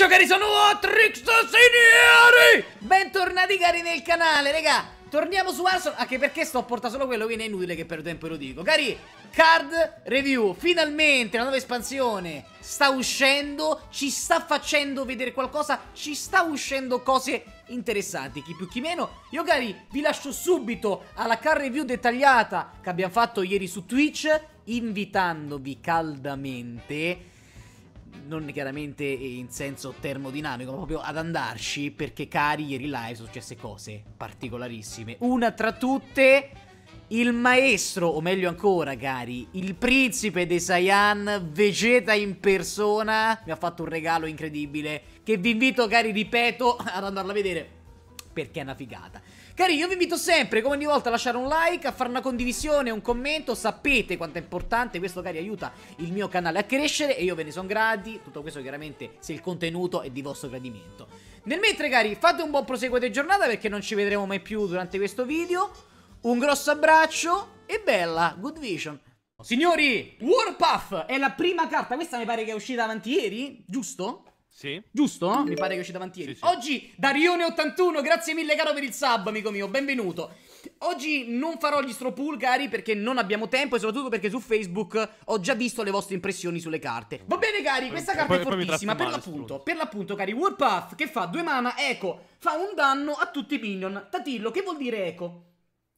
Ciccio cari sono Atrix Sinieri Bentornati cari nel canale raga Torniamo su Arson Anche perché sto a portare solo quello quindi è inutile che per tempo lo dico Cari Card Review Finalmente la nuova espansione Sta uscendo Ci sta facendo vedere qualcosa Ci sta uscendo cose interessanti Chi più chi meno Io cari vi lascio subito alla card review dettagliata Che abbiamo fatto ieri su Twitch Invitandovi caldamente non chiaramente in senso termodinamico, ma proprio ad andarci perché cari ieri live sono successe cose particolarissime. Una tra tutte, il maestro, o meglio ancora cari, il principe dei Saiyan, Vegeta in persona, mi ha fatto un regalo incredibile che vi invito cari, ripeto, ad andarla a vedere perché è una figata. Cari, io vi invito sempre, come ogni volta, a lasciare un like, a fare una condivisione, un commento. Sapete quanto è importante, questo, cari, aiuta il mio canale a crescere e io ve ne sono grati. Tutto questo, chiaramente, se il contenuto è di vostro gradimento. Nel mentre, cari, fate un buon proseguo di giornata perché non ci vedremo mai più durante questo video. Un grosso abbraccio e bella, good vision. Signori, Warpath è la prima carta, questa mi pare che è uscita avanti ieri, giusto? Sì. Giusto? Mi pare che uscì davanti ieri. Sì, sì. Oggi Darione81, grazie mille caro per il sub, amico mio, benvenuto. Oggi non farò gli cari, perché non abbiamo tempo e soprattutto perché su Facebook ho già visto le vostre impressioni sulle carte. Va bene cari, questa carta poi, è fortissima, per l'appunto, per l'appunto cari, Warpath che fa due mana, eco, fa un danno a tutti i minion. Tatillo, che vuol dire eco?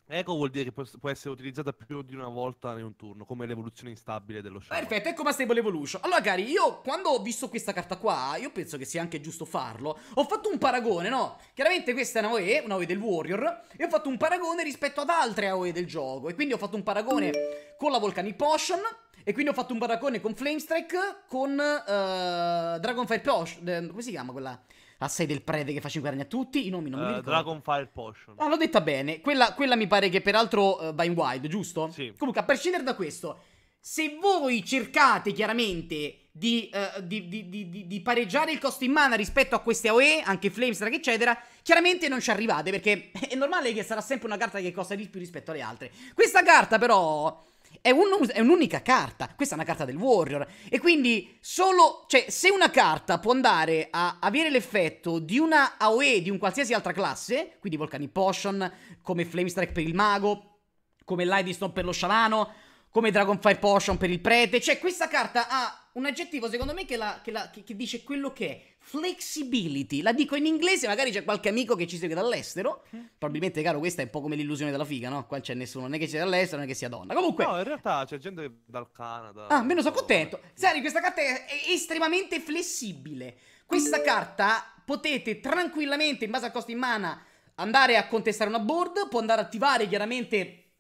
Eco vuol dire che può, essere utilizzata più di una volta in un turno, come l'evoluzione instabile dello shaman. Perfetto, è come a Stable Evolution. Allora, cari, io quando ho visto questa carta qua, io penso che sia anche giusto farlo. Ho fatto un paragone, no? Chiaramente questa è una OE, una OE del Warrior, e ho fatto un paragone rispetto ad altre OE del gioco. E quindi ho fatto un paragone con la Volcanic Potion, e quindi ho fatto un paragone con Flamestrike, con uh, Dragonfire Potion, eh, come si chiama quella? la 6 del prete che fa 5 danni a tutti. I nomi non uh, mi eh, ricordo. Dragonfire Potion. Ah, l'ho detta bene. Quella, quella, mi pare che peraltro uh, va in wide, giusto? Sì. Comunque, a prescindere da questo, se voi cercate chiaramente di, uh, di, di, di pareggiare il costo in mana rispetto a queste AOE, anche Flamestrike, eccetera, chiaramente non ci arrivate perché è normale che sarà sempre una carta che costa di più rispetto alle altre. Questa carta però è, un, è, un'unica carta. Questa è una carta del Warrior. E quindi solo. Cioè, se una carta può andare a avere l'effetto di una AOE di un qualsiasi altra classe, quindi Volcanic Potion, come Flamestrike per il mago, come Lightning Stone per lo sciamano, come Dragonfire Potion per il prete. Cioè, questa carta ha un aggettivo, secondo me, che, la, che, la, che, che dice quello che è Flexibility, la dico in inglese, magari c'è qualche amico che ci segue dall'estero. Probabilmente, caro, questa è un po' come l'illusione della figa, no? Qua c'è nessuno, né che sia dall'estero, né che sia donna. Comunque, no, in realtà c'è gente dal Canada. Ah, meno sono contento. Sari, questa carta è estremamente flessibile. Questa carta potete tranquillamente, in base al costo in mana, andare a contestare una board. Può andare a attivare chiaramente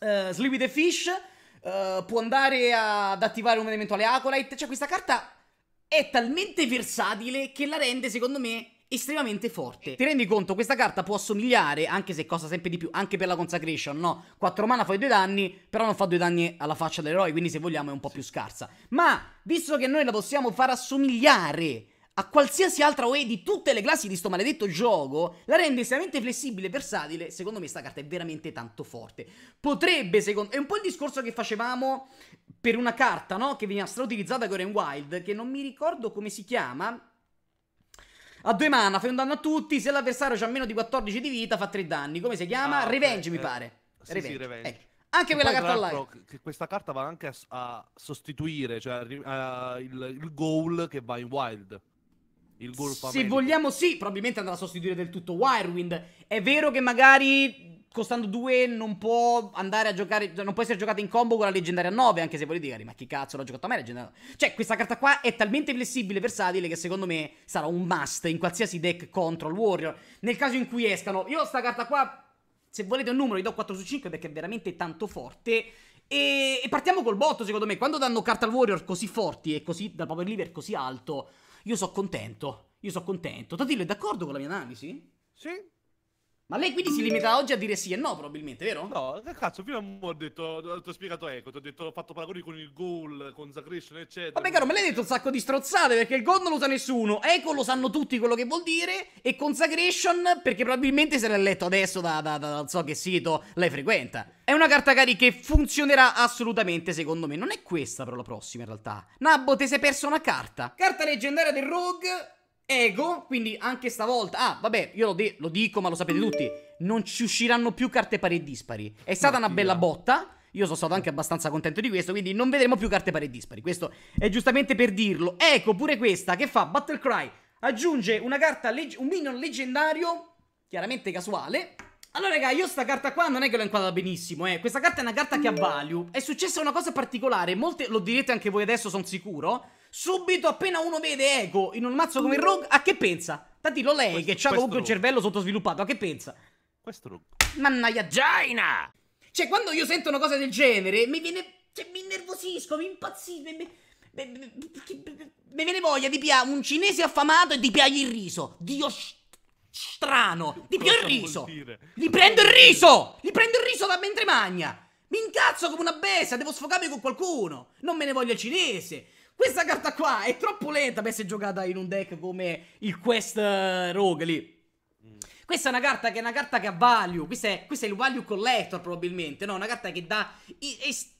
uh, eh, Sleep the Fish. Uh, può andare ad attivare un eventuale Acolyte. Cioè, questa carta è talmente versatile che la rende, secondo me, estremamente forte. Ti rendi conto, questa carta può assomigliare, anche se costa sempre di più, anche per la consecration, no? 4 mana fa due danni, però non fa due danni alla faccia dell'eroe, quindi se vogliamo è un po' più scarsa. Ma, visto che noi la possiamo far assomigliare a qualsiasi altra OE di tutte le classi di sto maledetto gioco, la rende estremamente flessibile e versatile. Secondo me sta carta è veramente tanto forte. Potrebbe, secondo... È un po' il discorso che facevamo per una carta, no? Che veniva strautilizzata con Wild, che non mi ricordo come si chiama. A due mana, fai un danno a tutti, se l'avversario ha meno di 14 di vita fa 3 danni. Come si chiama? Ah, Revenge, eh, mi pare. Sì, Revenge. Sì, Revenge. Ecco. Anche quella poi, carta là. Questa carta va anche a, a sostituire, cioè a, a, il, il goal che va in wild il gol Se America. vogliamo, sì, probabilmente andrà a sostituire del tutto Wirewind. È vero che magari costando due non può andare a giocare, cioè, non può essere giocata in combo con la leggendaria 9, anche se volete dire, eh, ma chi cazzo l'ha giocata mai la leggendaria 9? Cioè, questa carta qua è talmente flessibile e versatile che secondo me sarà un must in qualsiasi deck contro il Warrior. Nel caso in cui escano, io sta carta qua, se volete un numero, gli do 4 su 5 perché è veramente tanto forte. E, e partiamo col botto, secondo me. Quando danno carta al Warrior così forti e così dal power lever così alto io sono contento. Io sono contento. Tadillo è d'accordo con la mia analisi? Sì. Ma lei quindi si limita oggi a dire sì e no, probabilmente, vero? No, che eh, cazzo, prima a mo' ho detto, ti ho spiegato ecco, ti ho detto, ho fatto paragoni con il goal, con Zacrescent, eccetera. Vabbè, caro, me l'hai detto un sacco di strozzate, perché il goal non lo sa nessuno, Echo lo sanno tutti quello che vuol dire, e consagration, perché probabilmente se l'ha letto adesso da, da, da, da so che sito lei frequenta. È una carta cari che funzionerà assolutamente, secondo me. Non è questa, però, la prossima, in realtà. Nabbo, te sei perso una carta. Carta leggendaria del Rogue Ego, quindi anche stavolta... Ah, vabbè, io lo, lo dico, ma lo sapete tutti. Non ci usciranno più carte pari e dispari. È stata Mattia. una bella botta. Io sono stato anche abbastanza contento di questo, quindi non vedremo più carte pari e dispari. Questo è giustamente per dirlo. Ego, ecco pure questa, che fa? Battle Cry. Aggiunge una carta, un minion leggendario, chiaramente casuale. Allora, raga, io sta carta qua non è che l'ho inquadrata benissimo, eh. Questa carta è una carta che ha value. È successa una cosa particolare, molte, lo direte anche voi adesso, sono sicuro. Subito, appena uno vede Ego in un mazzo come il Rogue, a che pensa? lo lei questo, che ha comunque un cervello sottosviluppato, a che pensa? Questo Rogue. Mannaia Jaina! Cioè, quando io sento una cosa del genere, mi viene... Cioè, mi innervosisco, mi impazzisco, mi... Mi viene voglia di piare un cinese affamato e di piagli il riso. Dio strano. Di più il riso. Gli prendo il riso. Gli prendo il riso da mentre magna. Mi incazzo come una bestia. Devo sfogarmi con qualcuno. Non me ne voglia il cinese. Questa carta qua è troppo lenta per essere giocata in un deck come il Quest eh, Rogue lì. Mm. Questa è una carta che è una carta che ha value. Questo è, questa è il value collector, probabilmente. No, una carta che dà,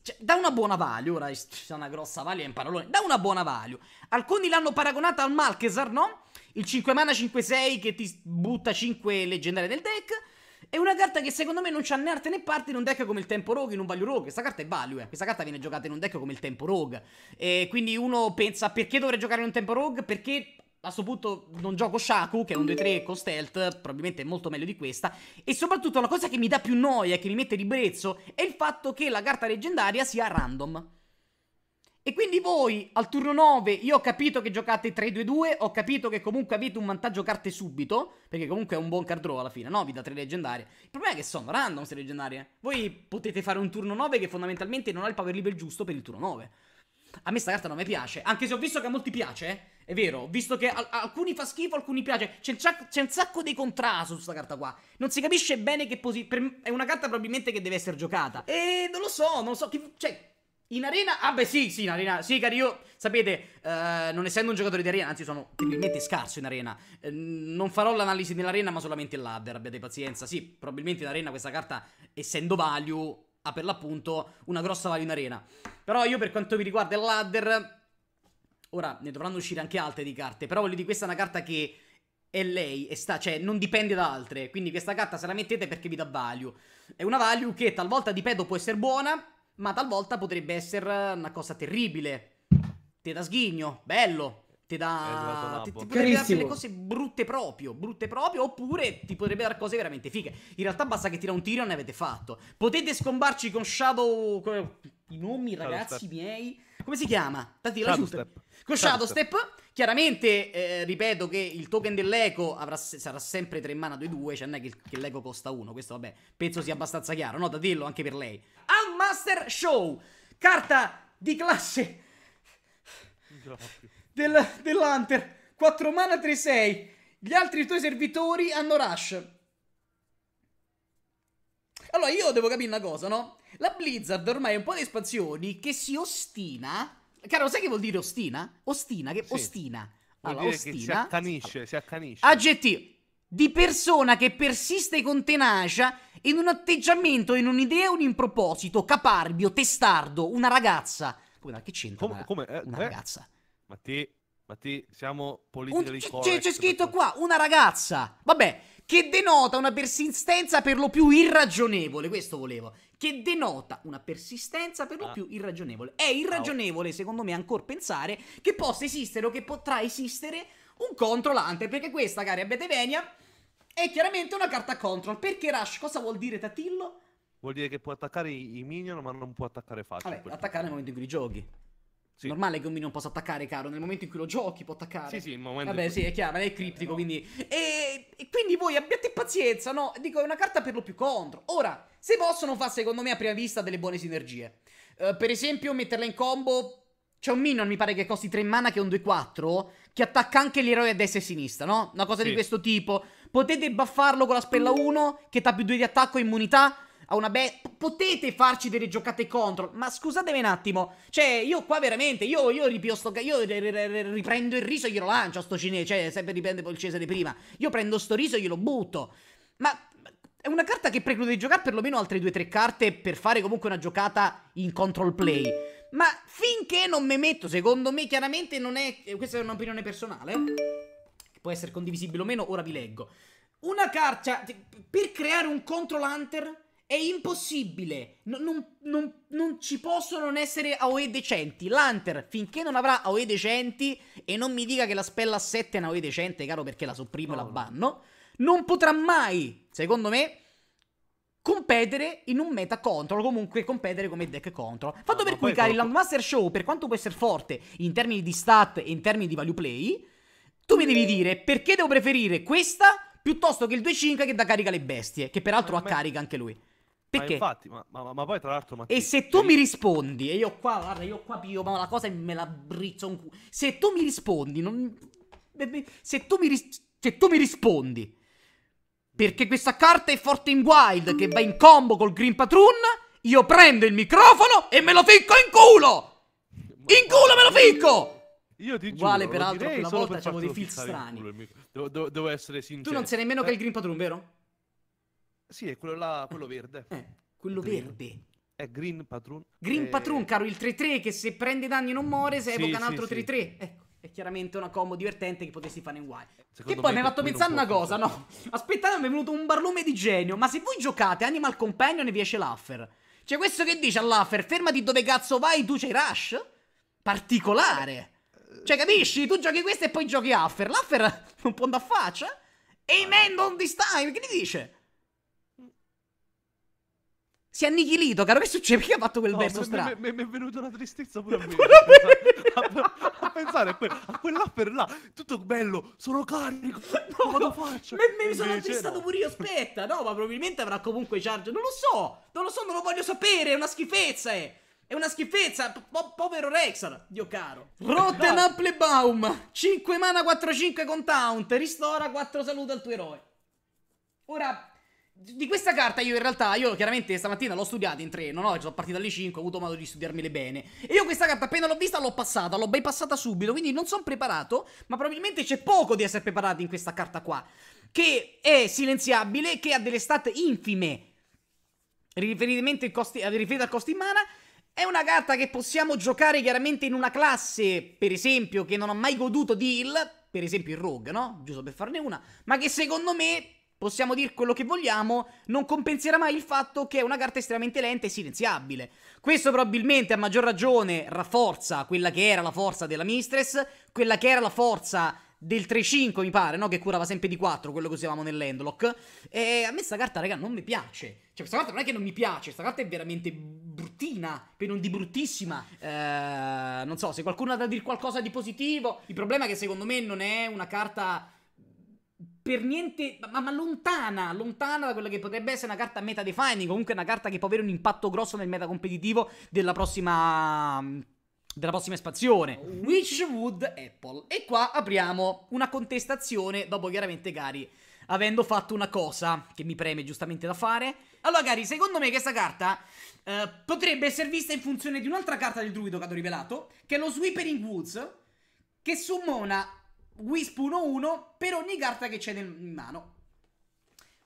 cioè, dà una buona value. Ora c'è una grossa value in parolone. Dà una buona value. Alcuni l'hanno paragonata al Malkesar, no? Il 5 mana 5-6 che ti butta 5 leggendari del deck. È una carta che secondo me non c'ha né arte né parte in un deck come il Tempo Rogue, in un Value Rogue. Questa carta è value, eh. Questa carta viene giocata in un deck come il Tempo Rogue. E quindi uno pensa perché dovrei giocare in un Tempo Rogue? Perché a questo punto non gioco Shaku, che è un 2-3 con stealth, probabilmente è molto meglio di questa. E soprattutto la cosa che mi dà più noia, che mi mette ribrezzo è il fatto che la carta leggendaria sia random. E quindi voi al turno 9, io ho capito che giocate 3-2-2, ho capito che comunque avete un vantaggio carte subito, perché comunque è un buon card draw alla fine, no? Vi da 3 leggendarie. Il problema è che sono random queste leggendarie. Voi potete fare un turno 9 che fondamentalmente non ha il power level giusto per il turno 9. A me sta carta non mi piace, anche se ho visto che a molti piace, È vero, ho visto che a, a alcuni fa schifo, alcuni piace. C'è un, sacco di contrasto su questa carta qua. Non si capisce bene che posizione. È una carta probabilmente che deve essere giocata. E non lo so, non lo so. Chi, cioè, in arena? Ah beh sì, sì, in arena. Sì, cari, io, sapete, eh, non essendo un giocatore di arena, anzi sono probabilmente scarso in arena. Eh, non farò l'analisi nell'arena, ma solamente il ladder, abbiate pazienza. Sì, probabilmente in arena questa carta, essendo value, ha per l'appunto una grossa value in arena. Però io per quanto mi riguarda il ladder, ora ne dovranno uscire anche altre di carte, però voglio dire, questa è una carta che è lei, e sta, cioè non dipende da altre. Quindi questa carta se la mettete perché vi dà value. È una value che talvolta, ripeto, può essere buona ma talvolta potrebbe essere una cosa terribile. Te da sghigno, bello. Te da. ti, ti potrebbe dare delle cose brutte proprio, brutte proprio, oppure ti potrebbe dare cose veramente fighe. In realtà basta che tira un tiro e ne avete fatto. Potete scombarci con Shadow. I nomi, ragazzi miei. Come si chiama? Tati, la Shadowstep. Con Shadowstep. Step. Chiaramente, eh, ripeto che il token dell'eco avrà, sarà sempre 3 mana 2-2, cioè non è che, che l'eco costa 1. Questo, vabbè, penso sia abbastanza chiaro, no? Da dirlo anche per lei. Al Master Show, carta di classe del, dell'Hunter, 4 mana 3-6. Gli altri tuoi servitori hanno Rush. Allora io devo capire una cosa, no? La Blizzard ormai è un po' di espansioni che si ostina. Caro, sai che vuol dire ostina? Ostina, che sì. ostina. Allora, dire ostina. si accanisce, allora. si accanisce. Aggettivo di persona che persiste con tenacia in un atteggiamento, in un'idea, un improposito, caparbio, testardo, una ragazza. Come, che c'entra? Come, una, come, eh, una eh? ragazza. Ma te ma ti siamo politici. un, C'è scritto qua una ragazza. Vabbè, che denota una persistenza per lo più irragionevole, questo volevo. Che denota una persistenza per lo ah. più irragionevole. È ah, irragionevole, secondo me, ancora pensare che possa esistere o che potrà esistere un controllante. perché questa, cari Abetevenia, è chiaramente una carta control. Perché Rush cosa vuol dire Tatillo? Vuol dire che può attaccare i minion, ma non può attaccare facile. Vabbè, attaccare nel momento in cui giochi. Sì. Normale che un minion possa attaccare, caro. Nel momento in cui lo giochi, può attaccare. Sì, sì, il momento. Vabbè, sì, è chiaro, ma è criptico. Eh, no. quindi... E, e, quindi voi abbiate pazienza, no? Dico, è una carta per lo più contro. Ora, se possono, fa secondo me a prima vista delle buone sinergie. Uh, per esempio, metterla in combo. C'è un minion, mi pare che costi 3 mana, che è un 2-4. Che attacca anche gli eroi a destra e a sinistra, no? Una cosa sì. di questo tipo. Potete buffarlo con la spella 1, che dà più 2 di attacco e immunità a una be- potete farci delle giocate contro, ma scusatemi un attimo, cioè io qua veramente, io, io, sto, io riprendo il riso e glielo lancio a sto cinese, cioè sempre riprende poi il Cesare prima, io prendo sto riso e glielo butto, ma... È una carta che preclude di giocare perlomeno altre due o tre carte per fare comunque una giocata in control play. Ma finché non me metto, secondo me chiaramente non è... Eh, questa è un'opinione personale, può essere condivisibile o meno, ora vi leggo. Una carta... Cioè, per creare un control hunter è impossibile. Non, non, non, non, ci possono non essere AOE decenti. L'Hunter, finché non avrà AOE decenti, e non mi dica che la spella 7 è una AOE decente, caro, perché la sopprimo e no. la banno, non potrà mai, secondo me, competere in un meta control, comunque competere come deck control. Fatto no, per cui, cari, il Landmaster Show, per quanto può essere forte in termini di stat e in termini di value play, tu mi devi eh. dire perché devo preferire questa piuttosto che il 2-5 che da carica le bestie, che peraltro ha eh, carica anche lui. Perché? Ma infatti, ma, ma, ma, poi tra l'altro... Ma e se tu mi rispondi, e io qua, guarda, io qua pio, ma la cosa me la brizzo un culo. Se tu mi rispondi, non... Se tu mi, ris... se tu mi rispondi, perché questa carta è forte in wild, che va in combo col Green Patron, io prendo il microfono e me lo ficco in culo! In culo me lo ficco! Io ti Uguale, giuro, peraltro, quella volta facciamo dei film strani. Devo, devo, essere sincero. Tu non sai nemmeno eh. che è il Green Patron, vero? Sì, è quello là, ah. quello verde. Eh, quello green. verde. È Green Patroon. Green è... Eh, Patroon, caro, il 3-3 che se prende danni non muore, se sì, evoca un altro 3-3. Sì. Ecco è chiaramente una combo divertente che potessi fare in guai. che poi mi ha fatto pensare una cosa, no? Aspettate, mi è venuto un barlume di genio, ma se voi giocate Animal Companion e vi esce l'Affer. Cioè questo che dice all'Affer, fermati dove cazzo vai, tu c'hai Rush? Particolare. Eh, cioè capisci? Tu giochi questo e poi giochi Affer. L'Affer non può andare a faccia. Ehi ah, man, non this time, che gli dice? Si è annichilito, caro. Che succede? Perché ha fatto quel no, verso strano? Mi è venuta una tristezza pure a me. a, a, pensare a, que- a quella per là. Tutto bello, sono carico. No, come lo faccio? Me, mi sono attristato no. pure io. Aspetta, no, ma probabilmente avrà comunque charge. Non lo so, non lo so, non lo voglio sapere. È una schifezza, eh. È una schifezza, po- povero Rexar, dio caro. Rotten no. Applebaum, 5 mana 4-5 con taunt, ristora 4 salute al tuo eroe. Ora di questa carta io in realtà, io chiaramente stamattina l'ho studiata in treno, no? Sono partita alle 5, ho avuto modo di studiarmele bene. E io questa carta appena l'ho vista l'ho passata, l'ho bypassata subito, quindi non sono preparato, ma probabilmente c'è poco di essere preparati in questa carta qua. Che è silenziabile, che ha delle stat infime riferitamente costi, al costo in mana, è una carta che possiamo giocare chiaramente in una classe, per esempio, che non ha mai goduto di heal, per esempio il Rogue, no? Giusto per farne una, ma che secondo me Possiamo dire quello che vogliamo, non compenserà mai il fatto che è una carta estremamente lenta e silenziabile. Questo probabilmente a maggior ragione rafforza quella che era la forza della Mistress, quella che era la forza del 3-5 mi pare, no? Che curava sempre di 4, quello che usavamo nell'Endlock. E a me sta carta, raga, non mi piace. Cioè, questa carta non è che non mi piace, questa carta è veramente bruttina, per non di bruttissima. Eh, non so, se qualcuno ha da dire qualcosa di positivo, il problema è che secondo me non è una carta per niente, ma, ma, lontana, lontana da quella che potrebbe essere una carta meta defining, comunque una carta che può avere un impatto grosso nel meta competitivo della prossima della prossima espansione Witchwood Apple e qua apriamo una contestazione dopo chiaramente cari avendo fatto una cosa che mi preme giustamente da fare. Allora, cari, secondo me questa carta eh, potrebbe essere vista in funzione di un'altra carta del druido che ho rivelato, che è lo Sweepering Woods, che summona Wisp 1-1 per ogni carta che c'è in mano.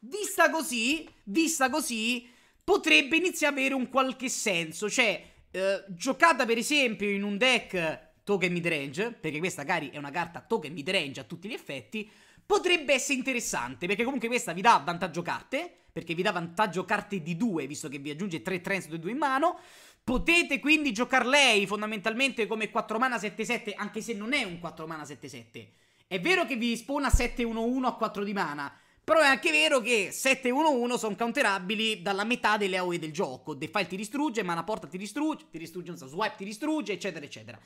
Vista così, vista così, potrebbe iniziare ad avere un qualche senso. Cioè, eh, giocata per esempio in un deck token midrange, perché questa, cari, è una carta token midrange a tutti gli effetti, potrebbe essere interessante, perché comunque questa vi dà vantaggio carte, perché vi dà vantaggio carte di 2, visto che vi aggiunge 3 trends 2 2 in mano. Potete quindi giocare lei fondamentalmente come 4 mana 7-7, anche se non è un 4 mana 7-7 è vero che vi spona 7-1-1 a 4 di mana, però è anche vero che 7-1-1 sono counterabili dalla metà delle AOE del gioco. Defile ti distrugge, mana porta ti distrugge, ti distrugge un so, swipe ti distrugge, eccetera, eccetera.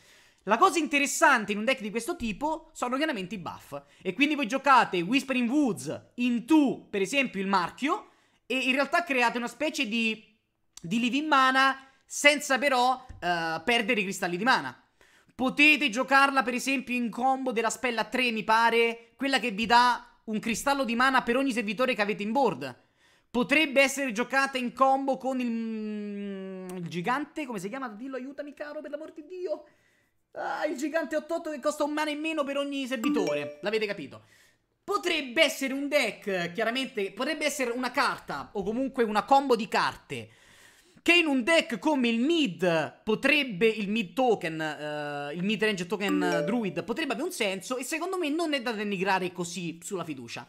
La cosa interessante in un deck di questo tipo sono chiaramente i buff. E quindi voi giocate Whispering Woods in 2, per esempio, il marchio, e in realtà create una specie di, di live in mana senza però uh, perdere i cristalli di mana. Potete giocarla per esempio in combo della spella 3 mi pare, quella che vi dà un cristallo di mana per ogni servitore che avete in board. Potrebbe essere giocata in combo con il, mm, il gigante, come si chiama? Dillo aiutami caro per l'amor di Dio. Ah, il gigante 8-8 che costa un mana in meno per ogni servitore, l'avete capito. Potrebbe essere un deck, chiaramente, potrebbe essere una carta o comunque una combo di carte che in un deck come il mid potrebbe, il mid token, uh, il mid range token eh, druid potrebbe avere un senso e secondo me non è da denigrare così sulla fiducia.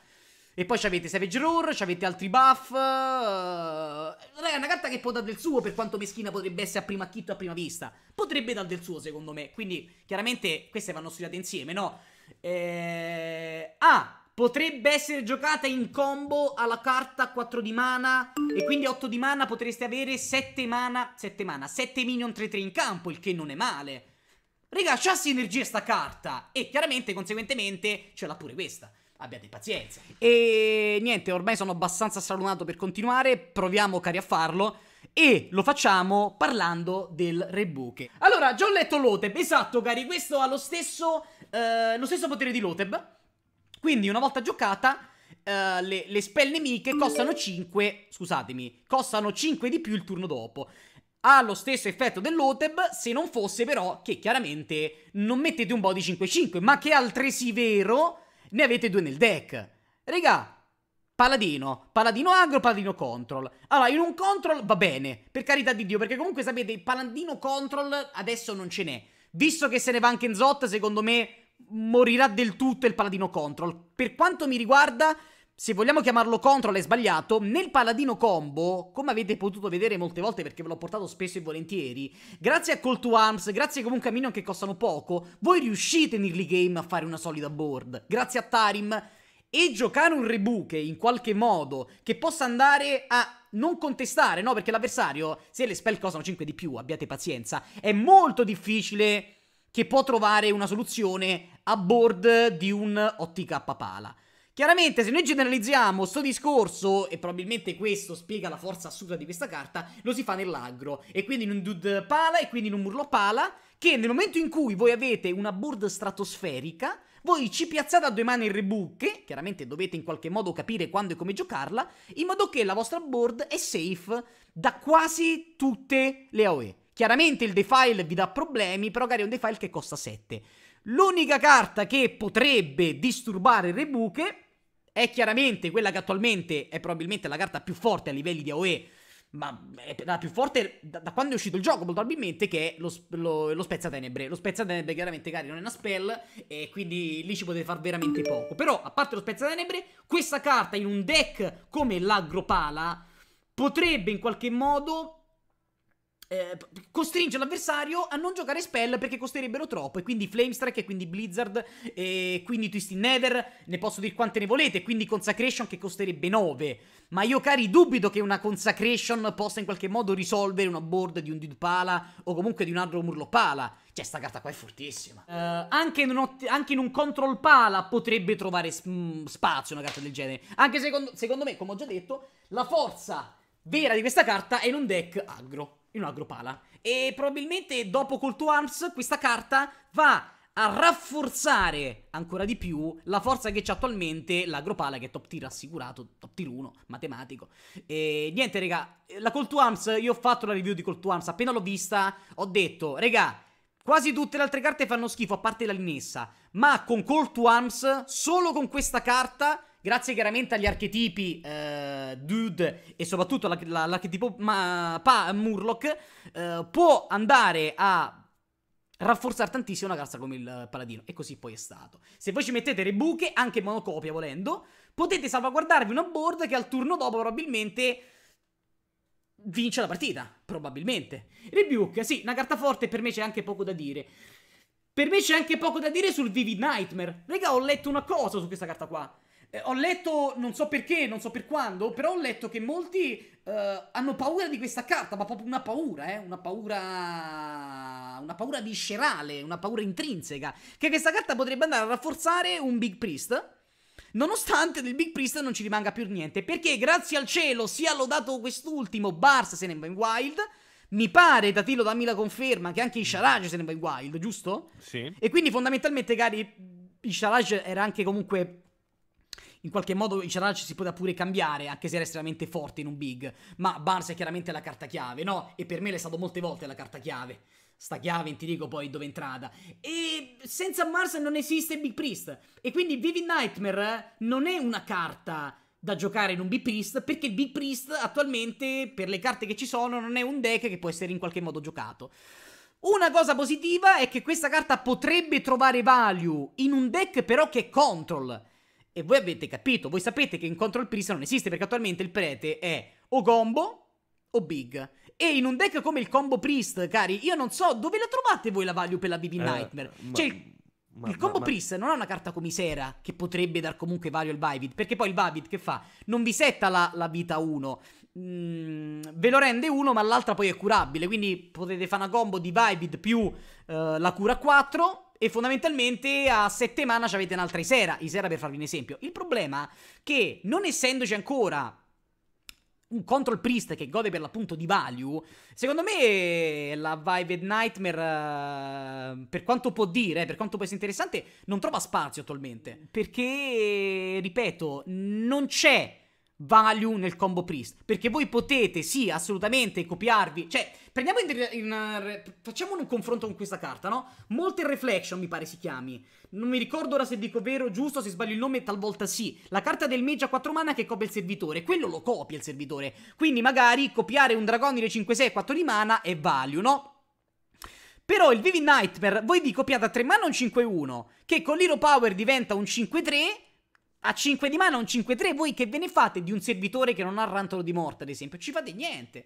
E poi c'avete Savage Roar, c'avete altri buff. Uh, raga, è una carta che può dar del suo, per quanto meschina potrebbe essere a prima chitto a prima vista. Potrebbe dar del suo, secondo me. Quindi, chiaramente, queste vanno studiate insieme, no? Eh... Ah, Potrebbe essere giocata in combo alla carta 4 di mana e quindi 8 di mana potreste avere 7 mana, 7 mana, 7 minion 3-3 in campo, il che non è male. Raga, c'ha sinergia sta carta e chiaramente, conseguentemente, ce l'ha pure questa. Abbiate pazienza. E niente, ormai sono abbastanza stralunato per continuare, proviamo cari a farlo. E lo facciamo parlando del Rebuke. Allora, già ho letto Loteb, esatto cari, questo ha lo stesso, eh, lo stesso potere di Loteb quindi una volta giocata uh, le, le, spell nemiche costano 5, scusatemi, costano 5 di più il turno dopo. Ha lo stesso effetto dell'Oteb, se non fosse però che chiaramente non mettete un body 5-5, ma che altresì vero ne avete due nel deck. Regà, Paladino, Paladino agro, Paladino control. Allora, in un control va bene, per carità di Dio, perché comunque sapete, Paladino control adesso non ce n'è. Visto che se ne va anche in Zot, secondo me morirà del tutto il paladino control. Per quanto mi riguarda, se vogliamo chiamarlo control è sbagliato, nel paladino combo, come avete potuto vedere molte volte perché ve l'ho portato spesso e volentieri, grazie a Call to Arms, grazie comunque a minion che costano poco, voi riuscite in early game a fare una solida board. Grazie a Tarim e giocare un rebuke in qualche modo che possa andare a non contestare, no? Perché l'avversario, se le spell costano 5 di più, abbiate pazienza, è molto difficile che può trovare una soluzione a board di un OTK pala. Chiaramente, se noi generalizziamo sto discorso, e probabilmente questo spiega la forza assurda di questa carta, lo si fa nell'aggro. E quindi in un dude pala e quindi in un murlo pala, che nel momento in cui voi avete una board stratosferica, voi ci piazzate a due mani il rebook, chiaramente dovete in qualche modo capire quando e come giocarla, in modo che la vostra board è safe da quasi tutte le AOE. Chiaramente il defile vi dà problemi, però magari è un defile che costa 7. L'unica carta che potrebbe disturbare Rebuke è chiaramente quella che attualmente è probabilmente la carta più forte a livelli di AOE, ma è la più forte da, da quando è uscito il gioco probabilmente, che è lo, lo, lo Spezzatenebre. Lo Spezzatenebre chiaramente, cari, non è una spell, e quindi lì ci potete fare veramente poco. Però, a parte lo Spezzatenebre, questa carta in un deck come l'Agropala potrebbe in qualche modo eh, costringe l'avversario a non giocare spell perché costerebbero troppo e quindi Flamestrike e quindi Blizzard e quindi Twisted Nether, ne posso dire quante ne volete quindi Consecration che costerebbe 9 ma io cari dubito che una Consecration possa in qualche modo risolvere una board di un Dude Pala o comunque di un altro Murlo Pala cioè sta carta qua è fortissima uh, anche, in anche, in un Control Pala potrebbe trovare mh, mm, spazio una carta del genere anche secondo, secondo me come ho già detto la forza vera di questa carta è in un deck aggro in un agropala. E probabilmente dopo Call to Arms questa carta va a rafforzare ancora di più la forza che c'è attualmente l'agropala che è top tier assicurato, top tier 1, matematico. E niente, raga, la Call to Arms, io ho fatto la review di Call to Arms, appena l'ho vista ho detto, raga, quasi tutte le altre carte fanno schifo, a parte la linessa, ma con Call to Arms, solo con questa carta Grazie chiaramente agli archetipi eh, Dude e soprattutto all'archetipo ma, pa, Murloc, eh, può andare a rafforzare tantissimo una carta come il Paladino. E così poi è stato. Se voi ci mettete le buche, anche monocopia volendo, potete salvaguardarvi una board che al turno dopo probabilmente vince la partita. Probabilmente. Rebuke, sì, una carta forte per me c'è anche poco da dire. Per me c'è anche poco da dire sul Vivid Nightmare. Raga, ho letto una cosa su questa carta qua. Eh, ho letto, non so perché, non so per quando, però ho letto che molti eh, hanno paura di questa carta, ma proprio una paura, eh, una paura, una paura viscerale, una paura intrinseca, che questa carta potrebbe andare a rafforzare un Big Priest. Nonostante del Big Priest non ci rimanga più niente, perché grazie al cielo sia lodato quest'ultimo, Bars se ne va in wild, mi pare, Tatilo dammi la conferma, che anche Isharaj se ne va in wild, giusto? Sì. E quindi fondamentalmente, cari, Isharaj era anche comunque in qualche modo in generale si poteva pure cambiare, anche se era estremamente forte in un big, ma Barnes è chiaramente la carta chiave, no? E per me l'è stato molte volte la carta chiave. Sta chiave, ti dico poi dove è entrata. E senza Mars non esiste Big Priest. E quindi Vivid Nightmare eh, non è una carta da giocare in un Big Priest perché il Big Priest attualmente per le carte che ci sono non è un deck che può essere in qualche modo giocato. Una cosa positiva è che questa carta potrebbe trovare value in un deck però che è control e voi avete capito, voi sapete che in Control priest non esiste perché attualmente il prete è o gombo o big. E in un deck come il combo priest, cari, io non so dove la trovate voi la value per la BB eh, Nightmare. Uh, cioè, ma... Ma, il combo ma, ma... Priest non è una carta comisera che potrebbe dar comunque value al Vivid, perché poi il Vivid che fa? Non vi setta la, la vita 1, mm, ve lo rende 1 ma l'altra poi è curabile, quindi potete fare una combo di Vivid più uh, la cura 4 e fondamentalmente a settimana ci avete un'altra Isera, Isera per farvi un esempio. Il problema è che non essendoci ancora un control priest che gode per l'appunto di value, secondo me eh, la Vivid Nightmare, eh, per quanto può dire, per quanto può essere interessante, non trova spazio attualmente. Perché, ripeto, non c'è value nel combo priest. Perché voi potete, sì, assolutamente copiarvi. Cioè, prendiamo in, in, eh, facciamo un confronto con questa carta, no? Molte Reflection mi pare si chiami. Non mi ricordo ora se dico vero o giusto, se sbaglio il nome, talvolta sì. La carta del Mage a 4 mana che copia il servitore. Quello lo copia il servitore. Quindi magari copiare un Dragonile 5-6 4 di mana è value, no? Però il Vivid Nightmare, voi vi copiate a 3 mana un 5-1, che con l'Hero Power diventa un 5-3 a 5 di mana un 5-3, voi che ve ne fate di un servitore che non ha rantolo di morte, ad esempio? Ci fate niente.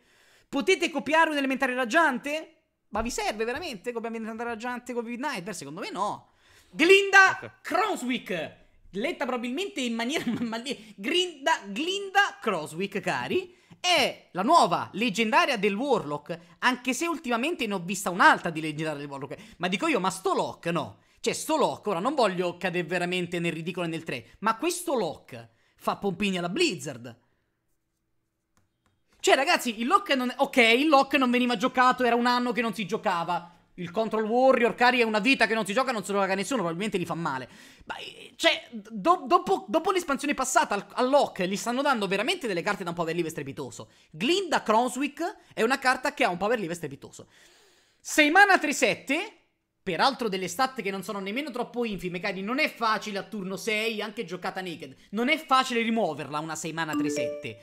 Potete copiare un elementare raggiante? Ma vi serve veramente copiare un elementare raggiante con Nightmare? Secondo me no. Glinda okay. Croswick, letta probabilmente in maniera... Grinda, Glinda Croswick, cari è la nuova leggendaria del Warlock. Anche se ultimamente ne ho vista un'altra di leggendaria del Warlock. Ma dico io, ma sto Lock no. Cioè, sto lock, ora non voglio cadere veramente nel ridicolo e nel 3, ma questo lock fa pompini alla Blizzard. Cioè, ragazzi, il lock non... Ok, il lock non veniva giocato, era un anno che non si giocava. Il Control Warrior, cari, è una vita che non si gioca, non se lo paga nessuno, probabilmente gli fa male. Ma, eh, cioè, do, dopo, dopo l'espansione passata al, al Lock, gli stanno dando veramente delle carte da un power level strepitoso. Glinda Cronswick è una carta che ha un power level strepitoso. 6 mana 3-7, Peraltro delle stat che non sono nemmeno troppo infime, cari, non è facile a turno 6, anche giocata naked, non è facile rimuoverla una 6 mana 3-7.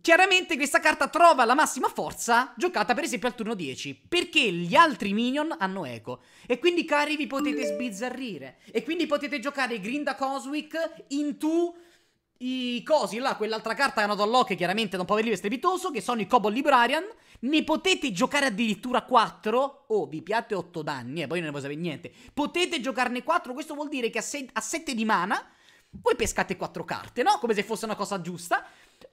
Chiaramente questa carta trova la massima forza giocata per esempio al turno 10, perché gli altri minion hanno eco. E quindi, cari, vi potete sbizzarrire. E quindi potete giocare Grinda Coswick in 2 i cosi là, quell'altra carta che hanno unlock chiaramente da un poverlivio strepitoso, che sono i Cobol Librarian. Ne potete giocare addirittura 4. Oh, vi piate 8 danni, e eh, poi non ne voglio sapere niente. Potete giocarne 4, questo vuol dire che a, 6, a 7 di mana voi pescate 4 carte, no? Come se fosse una cosa giusta.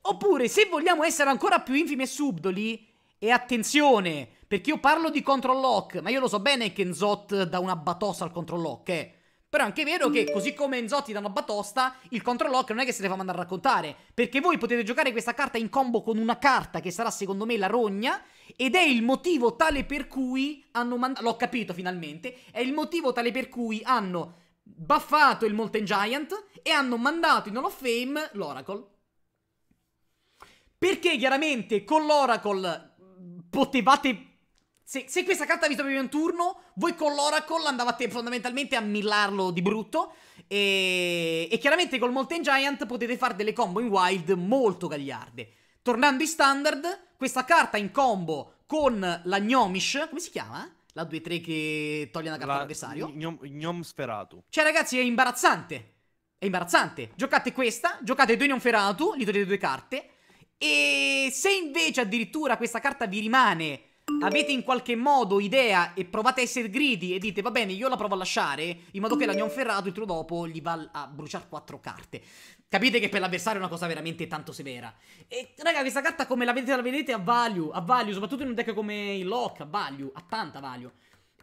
Oppure, se vogliamo essere ancora più infimi e subdoli, e attenzione, perché io parlo di control lock, ma io lo so bene che Nzot dà una batossa al control lock, eh. Però è anche vero che mm. così come Enzotti dà una batosta, il control lock non è che se ne fa mandare a raccontare. Perché voi potete giocare questa carta in combo con una carta che sarà secondo me la rogna. Ed è il motivo tale per cui hanno mandato. L'ho capito finalmente. È il motivo tale per cui hanno buffato il Molten Giant e hanno mandato in Hall of Fame l'Oracle. Perché chiaramente con l'Oracle potevate se, se questa carta vi toglieva un turno, voi con l'Oracle andavate fondamentalmente a millarlo di brutto. E, e chiaramente col Molten Giant potete fare delle combo in wild molto gagliarde. Tornando in standard, questa carta in combo con la Gnomish, come si chiama? La 2-3 che toglie una carta all'avversario. Gnom, gnom Sferatu. Cioè ragazzi è imbarazzante. È imbarazzante. Giocate questa, giocate due Gnom Feratu, gli togliete due carte. E se invece addirittura questa carta vi rimane avete in qualche modo idea e provate a essere gridi e dite va bene io la provo a lasciare in modo che l'agnon ferrato il turno dopo gli va a bruciare quattro carte capite che per l'avversario è una cosa veramente tanto severa e raga questa carta come la vedete la vedete a value a value soprattutto in un deck come il lock a value a tanta value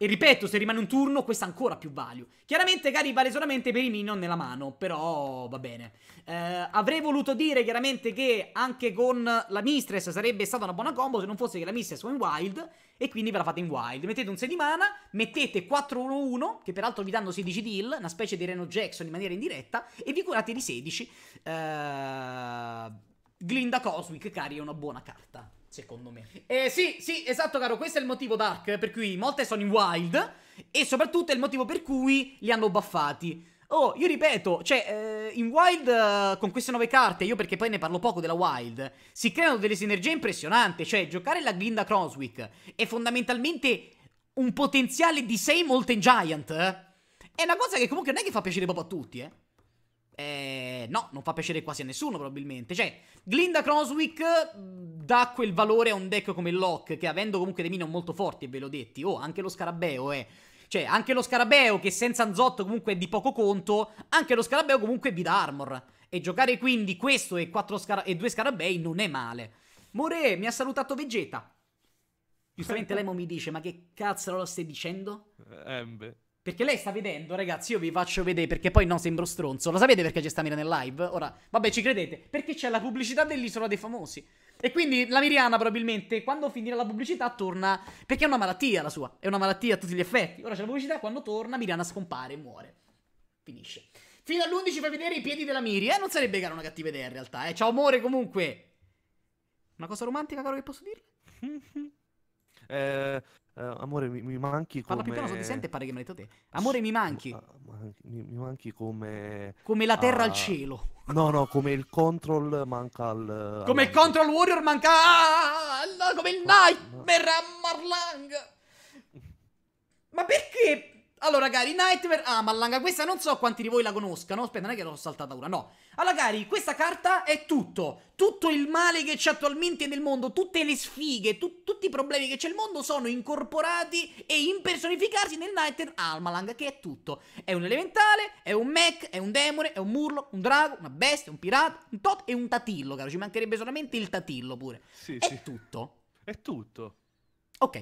e ripeto, se rimane un turno, questa ha ancora più value. Chiaramente Gary vale solamente per i minion nella mano, però va bene. Eh, avrei voluto dire chiaramente che anche con la Mistress sarebbe stata una buona combo se non fosse che la Mistress va in wild e quindi ve la fate in wild. Mettete un 6 di mana, mettete 4-1-1, che peraltro vi danno 16 deal, una specie di Reno Jackson in maniera indiretta, e vi curate di 16. Eh, Glinda Coswick, cari, è una buona carta. Secondo me. Eh, sì, sì, esatto, caro. Questo è il motivo, Dark, per cui molte sono in wild. E soprattutto è il motivo per cui li hanno buffati. Oh, io ripeto, cioè, eh, in Wild eh, con queste nuove carte, io perché poi ne parlo poco della Wild, si creano delle sinergie impressionanti, cioè giocare la Glinda Croswick è fondamentalmente un potenziale di 6 Molten Giant, eh? È una cosa che comunque non è che fa piacere proprio a tutti, eh. Eh, no, non fa piacere quasi a nessuno probabilmente. Cioè, Glinda Croswick dà quel valore a un deck come Locke, che avendo comunque dei minion molto forti, ve l'ho detto. oh, anche lo Scarabeo è... Eh. Cioè, anche lo Scarabeo, che senza Anzotto comunque è di poco conto, anche lo Scarabeo comunque vi dà armor. E giocare quindi questo e, scar- e due Scarabei non è male. More, mi ha salutato Vegeta. Giustamente Lemo mi dice, ma che cazzo lo stai dicendo? Eh, beh. Perché lei sta vedendo, ragazzi, io vi faccio vedere perché poi no, sembro stronzo. Lo sapete perché c'è sta Miriam in live? Ora, vabbè, ci credete? Perché c'è la pubblicità dell'isola dei famosi. E quindi la Miriana probabilmente quando finirà la pubblicità torna... Perché è una malattia la sua, è una malattia a tutti gli effetti. Ora c'è la pubblicità, quando torna Miriana scompare e muore. Finisce. Fino all'11 fai vedere i piedi della Miri, eh? Non sarebbe cara una cattiva idea in realtà, eh? Ciao amore comunque! Una cosa romantica, caro, che posso dirle? eh... Uh, amore, mi, mi, manchi come... Parla più piano, ti sente pare che me l'hai detto te. Amore, mi manchi. Ah, mi, mi, manchi come... Come la terra uh... al ah, cielo. No, no, come il control manca al... Come il control warrior manca... No, come il nightmare a Marlang. Ma perché allora, cari, Nightmare Amalanga, ah, questa non so quanti di voi la conoscano. Aspetta, non è che l'ho saltata una, no. Allora, cari, questa carta è tutto. Tutto il male che c'è attualmente nel mondo, tutte le sfighe, tu tutti i problemi che c'è nel mondo sono incorporati e impersonificati nel Nightmare Almalang, ah, che è tutto. È un elementale, è un mech, è un demone, è un murlo, un drago, una bestia, un pirata, un tot e un tatillo, caro. Ci mancherebbe solamente il tatillo pure. Sì, è sì. tutto. È tutto. Ok.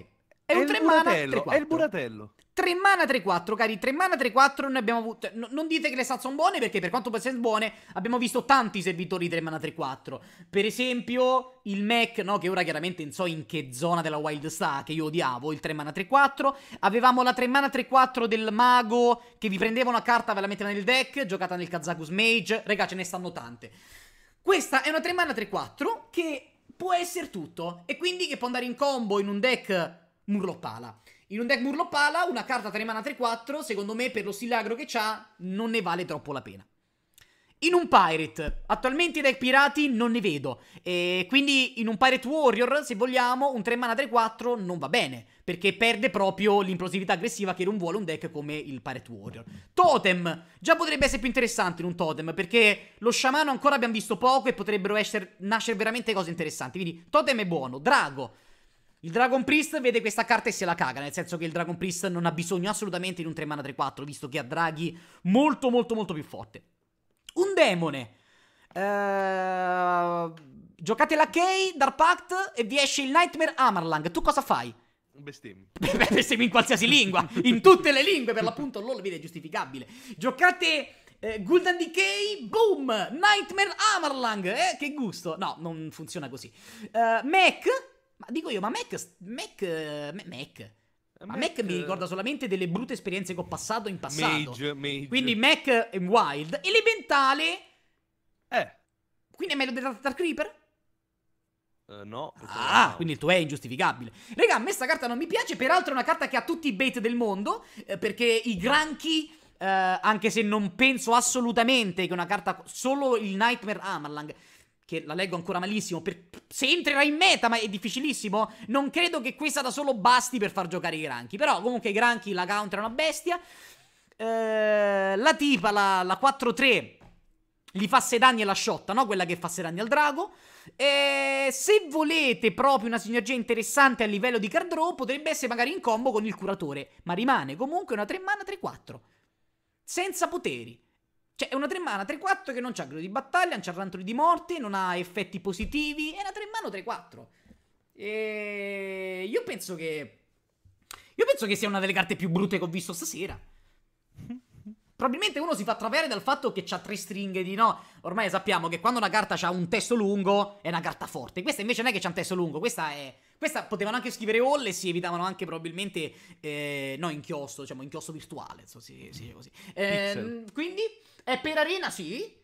È, è un tre mana, È il buratello. 3 mana 3-4, cari, 3 mana 3-4 noi abbiamo avuto... No, non dite che le stat sono buone, perché per quanto possano buone, abbiamo visto tanti servitori 3 mana 3-4. Per esempio, il Mac, no, che ora chiaramente non so in che zona della Wild sta, che io odiavo, il 3 mana 3-4. Avevamo la 3 mana 3-4 del Mago, che vi prendeva una carta, ve la metteva nel deck, giocata nel Kazakus Mage. Raga, ce ne stanno tante. Questa è una 3 mana 3-4 che può essere tutto, e quindi che può andare in combo in un deck Murloppala. In un deck Murlo Pala, una carta 3 mana 3-4, secondo me per lo stilagro che c'ha, non ne vale troppo la pena. In un Pirate, attualmente i deck pirati non ne vedo, e quindi in un Pirate Warrior, se vogliamo, un 3 mana 3-4 non va bene, perché perde proprio l'implosività aggressiva che non vuole un deck come il Pirate Warrior. Totem, già potrebbe essere più interessante in un Totem, perché lo sciamano ancora abbiamo visto poco e potrebbero esser, nascere veramente cose interessanti, quindi Totem è buono. Drago, il Dragon Priest vede questa carta e se la caga, nel senso che il Dragon Priest non ha bisogno assolutamente di un 3 mana 3-4, visto che ha draghi molto molto molto più forte. Un demone. Ehm... Giocate la Kay, Dark Pact e vi esce il Nightmare Amarlang. Tu cosa fai? Bestemmi. Bestemmi in qualsiasi lingua, in tutte le lingue, per l'appunto LOL vede giustificabile. Giocate eh, Gulden Decay, boom, Nightmare Amarlang. Eh, che gusto. No, non funziona così. Uh, Mac ma dico io, ma Mac. Mac. Mac. Eh, ma Mac, Mac mi ricorda solamente delle brutte esperienze che ho passato in passato. Mage, mage. Quindi Mac e Wild. Elementale. Eh. Quindi è meglio del Dark Creeper? Uh, eh, no. Ah, quindi il tuo è ingiustificabile. Raga, a me sta carta non mi piace. Peraltro è una carta che ha tutti i bait del mondo. Eh, perché i granchi. Eh, anche se non penso assolutamente che una carta. Solo il Nightmare Amalang. Ah, che la leggo ancora malissimo. Per... Se entrerà in meta, ma è difficilissimo. Non credo che questa da solo basti per far giocare i granchi. Però comunque i granchi la counter è una bestia. Eh, la tipa, la, la 4-3, gli fa 6 danni alla sciotta, no? Quella che fa 6 danni al drago. E se volete proprio una sinergia interessante a livello di card draw, potrebbe essere magari in combo con il curatore. Ma rimane comunque una 3 mana 3-4. Senza poteri. Cioè, è una 3 mana 3-4 che non c'ha grido di battaglia, non c'ha rantoli di morte, non ha effetti positivi. È una 3 mana 3-4. E io penso che. Io penso che sia una delle carte più brutte che ho visto stasera. Probabilmente uno si fa traviare dal fatto che c'ha tre stringhe di no. Ormai sappiamo che quando una carta ha un testo lungo è una carta forte. Questa invece non è che c'ha un testo lungo, questa è. Questa potevano anche scrivere all e si evitavano anche probabilmente. Eh, no, inchiostro, diciamo inchiostro virtuale. So, sì, sì, così. Eh, quindi. E per Arena sì?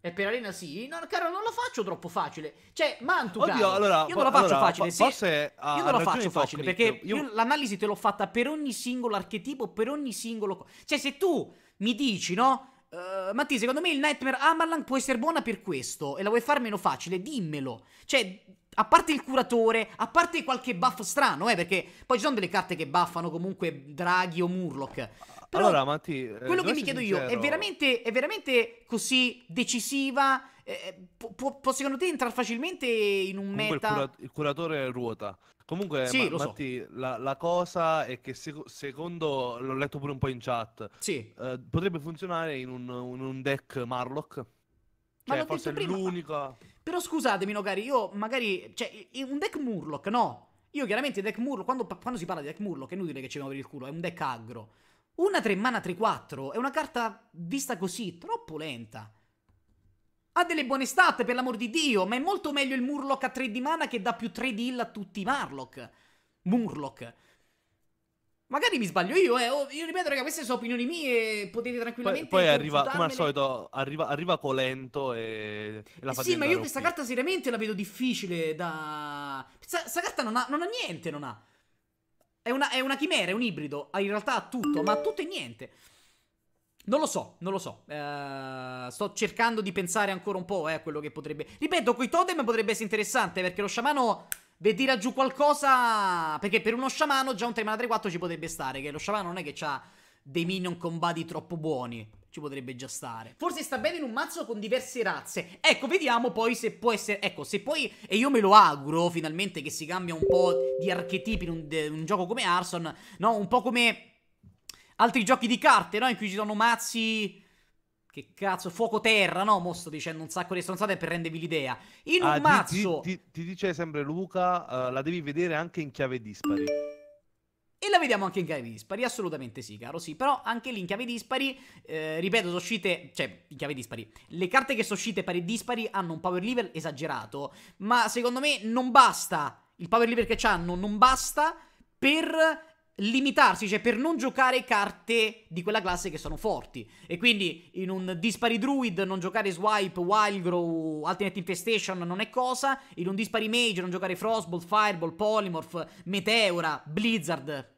E per Arena sì? No, caro, non lo faccio troppo facile. Cioè, Mantu, Oddio, caro, allora, io non lo faccio allora, facile. Fa- forse io non la faccio facile, perché io... Io l'analisi te l'ho fatta per ogni singolo archetipo, per ogni singolo... Co- cioè, se tu mi dici, no... Uh, eh, Matti, secondo me il Nightmare Amalang può essere buona per questo e la vuoi far meno facile, dimmelo. Cioè, a parte il curatore, a parte qualche buff strano, eh, perché poi ci sono delle carte che buffano comunque Draghi o Murloc. Però allora, Matti, eh, quello che mi chiedo sincero. io è veramente, è veramente così decisiva? Eh, eh può, può, secondo te entrare facilmente in un Comunque meta? Il, cura- il, curatore ruota. Comunque, sì, ma- so. la, la, cosa è che se- secondo, l'ho letto pure un po' in chat, sì. eh, potrebbe funzionare in un, in un deck Marlock. Cioè, ma l'ho forse detto prima. l'unica. Però scusatemi, cari, io magari. Cioè, un deck Murloc, no? Io chiaramente deck Murloc. Quando, quando si parla di deck Murloc, è inutile che ci muovi il culo, è un deck aggro. Una 3 mana 3-4 è una carta vista così troppo lenta. Ha delle buone stat, per l'amor di Dio, ma è molto meglio il Murloc a 3 di mana che dà più 3 di heal a tutti i Marloc. Murloc. Magari mi sbaglio io, eh. Oh, io ripeto, raga, queste sono opinioni mie, potete tranquillamente... Poi, poi arriva, come al solito, arriva, arriva colento e, e la eh Sì, ma io questa carta seriamente la vedo difficile da... Questa carta non ha, non ha niente, non ha. È una, è una chimera, è un ibrido. Ah, in realtà ha tutto, ma ha tutto e niente. Non lo so, non lo so. Uh, sto cercando di pensare ancora un po' eh, a quello che potrebbe. Ripeto, coi totem potrebbe essere interessante perché lo sciamano vedi giù qualcosa. Perché per uno sciamano già un 3 4 ci potrebbe stare. Che lo sciamano non è che ha dei minion combati troppo buoni ci potrebbe già stare. Forse sta bene in un mazzo con diverse razze. Ecco, vediamo poi se può essere... Ecco, se poi... E io me lo auguro, finalmente, che si cambia un po' di archetipi in un, de, un gioco come Arson, no? Un po' come altri giochi di carte, no? In cui ci sono mazzi... Che cazzo, fuoco terra, no? Mo sto dicendo un sacco di stronzate per rendervi l'idea. In un ah, mazzo... Ti, ti, ti, dice sempre Luca, uh, la devi vedere anche in chiave dispari. E la vediamo anche in chiave dispari, assolutamente sì, caro, sì, però anche lì in chiave dispari, eh, ripeto, sono uscite, cioè, in chiave dispari, le carte che sono uscite pari e dispari hanno un power level esagerato, ma secondo me non basta, il power level che hanno non basta per limitarsi, cioè per non giocare carte di quella classe che sono forti. E quindi in un Dispari Druid non giocare Swipe, Wildgrow, Alternate Infestation non è cosa, in un Dispari Mage non giocare Frostbolt, Fireball, Polymorph, Meteora, Blizzard,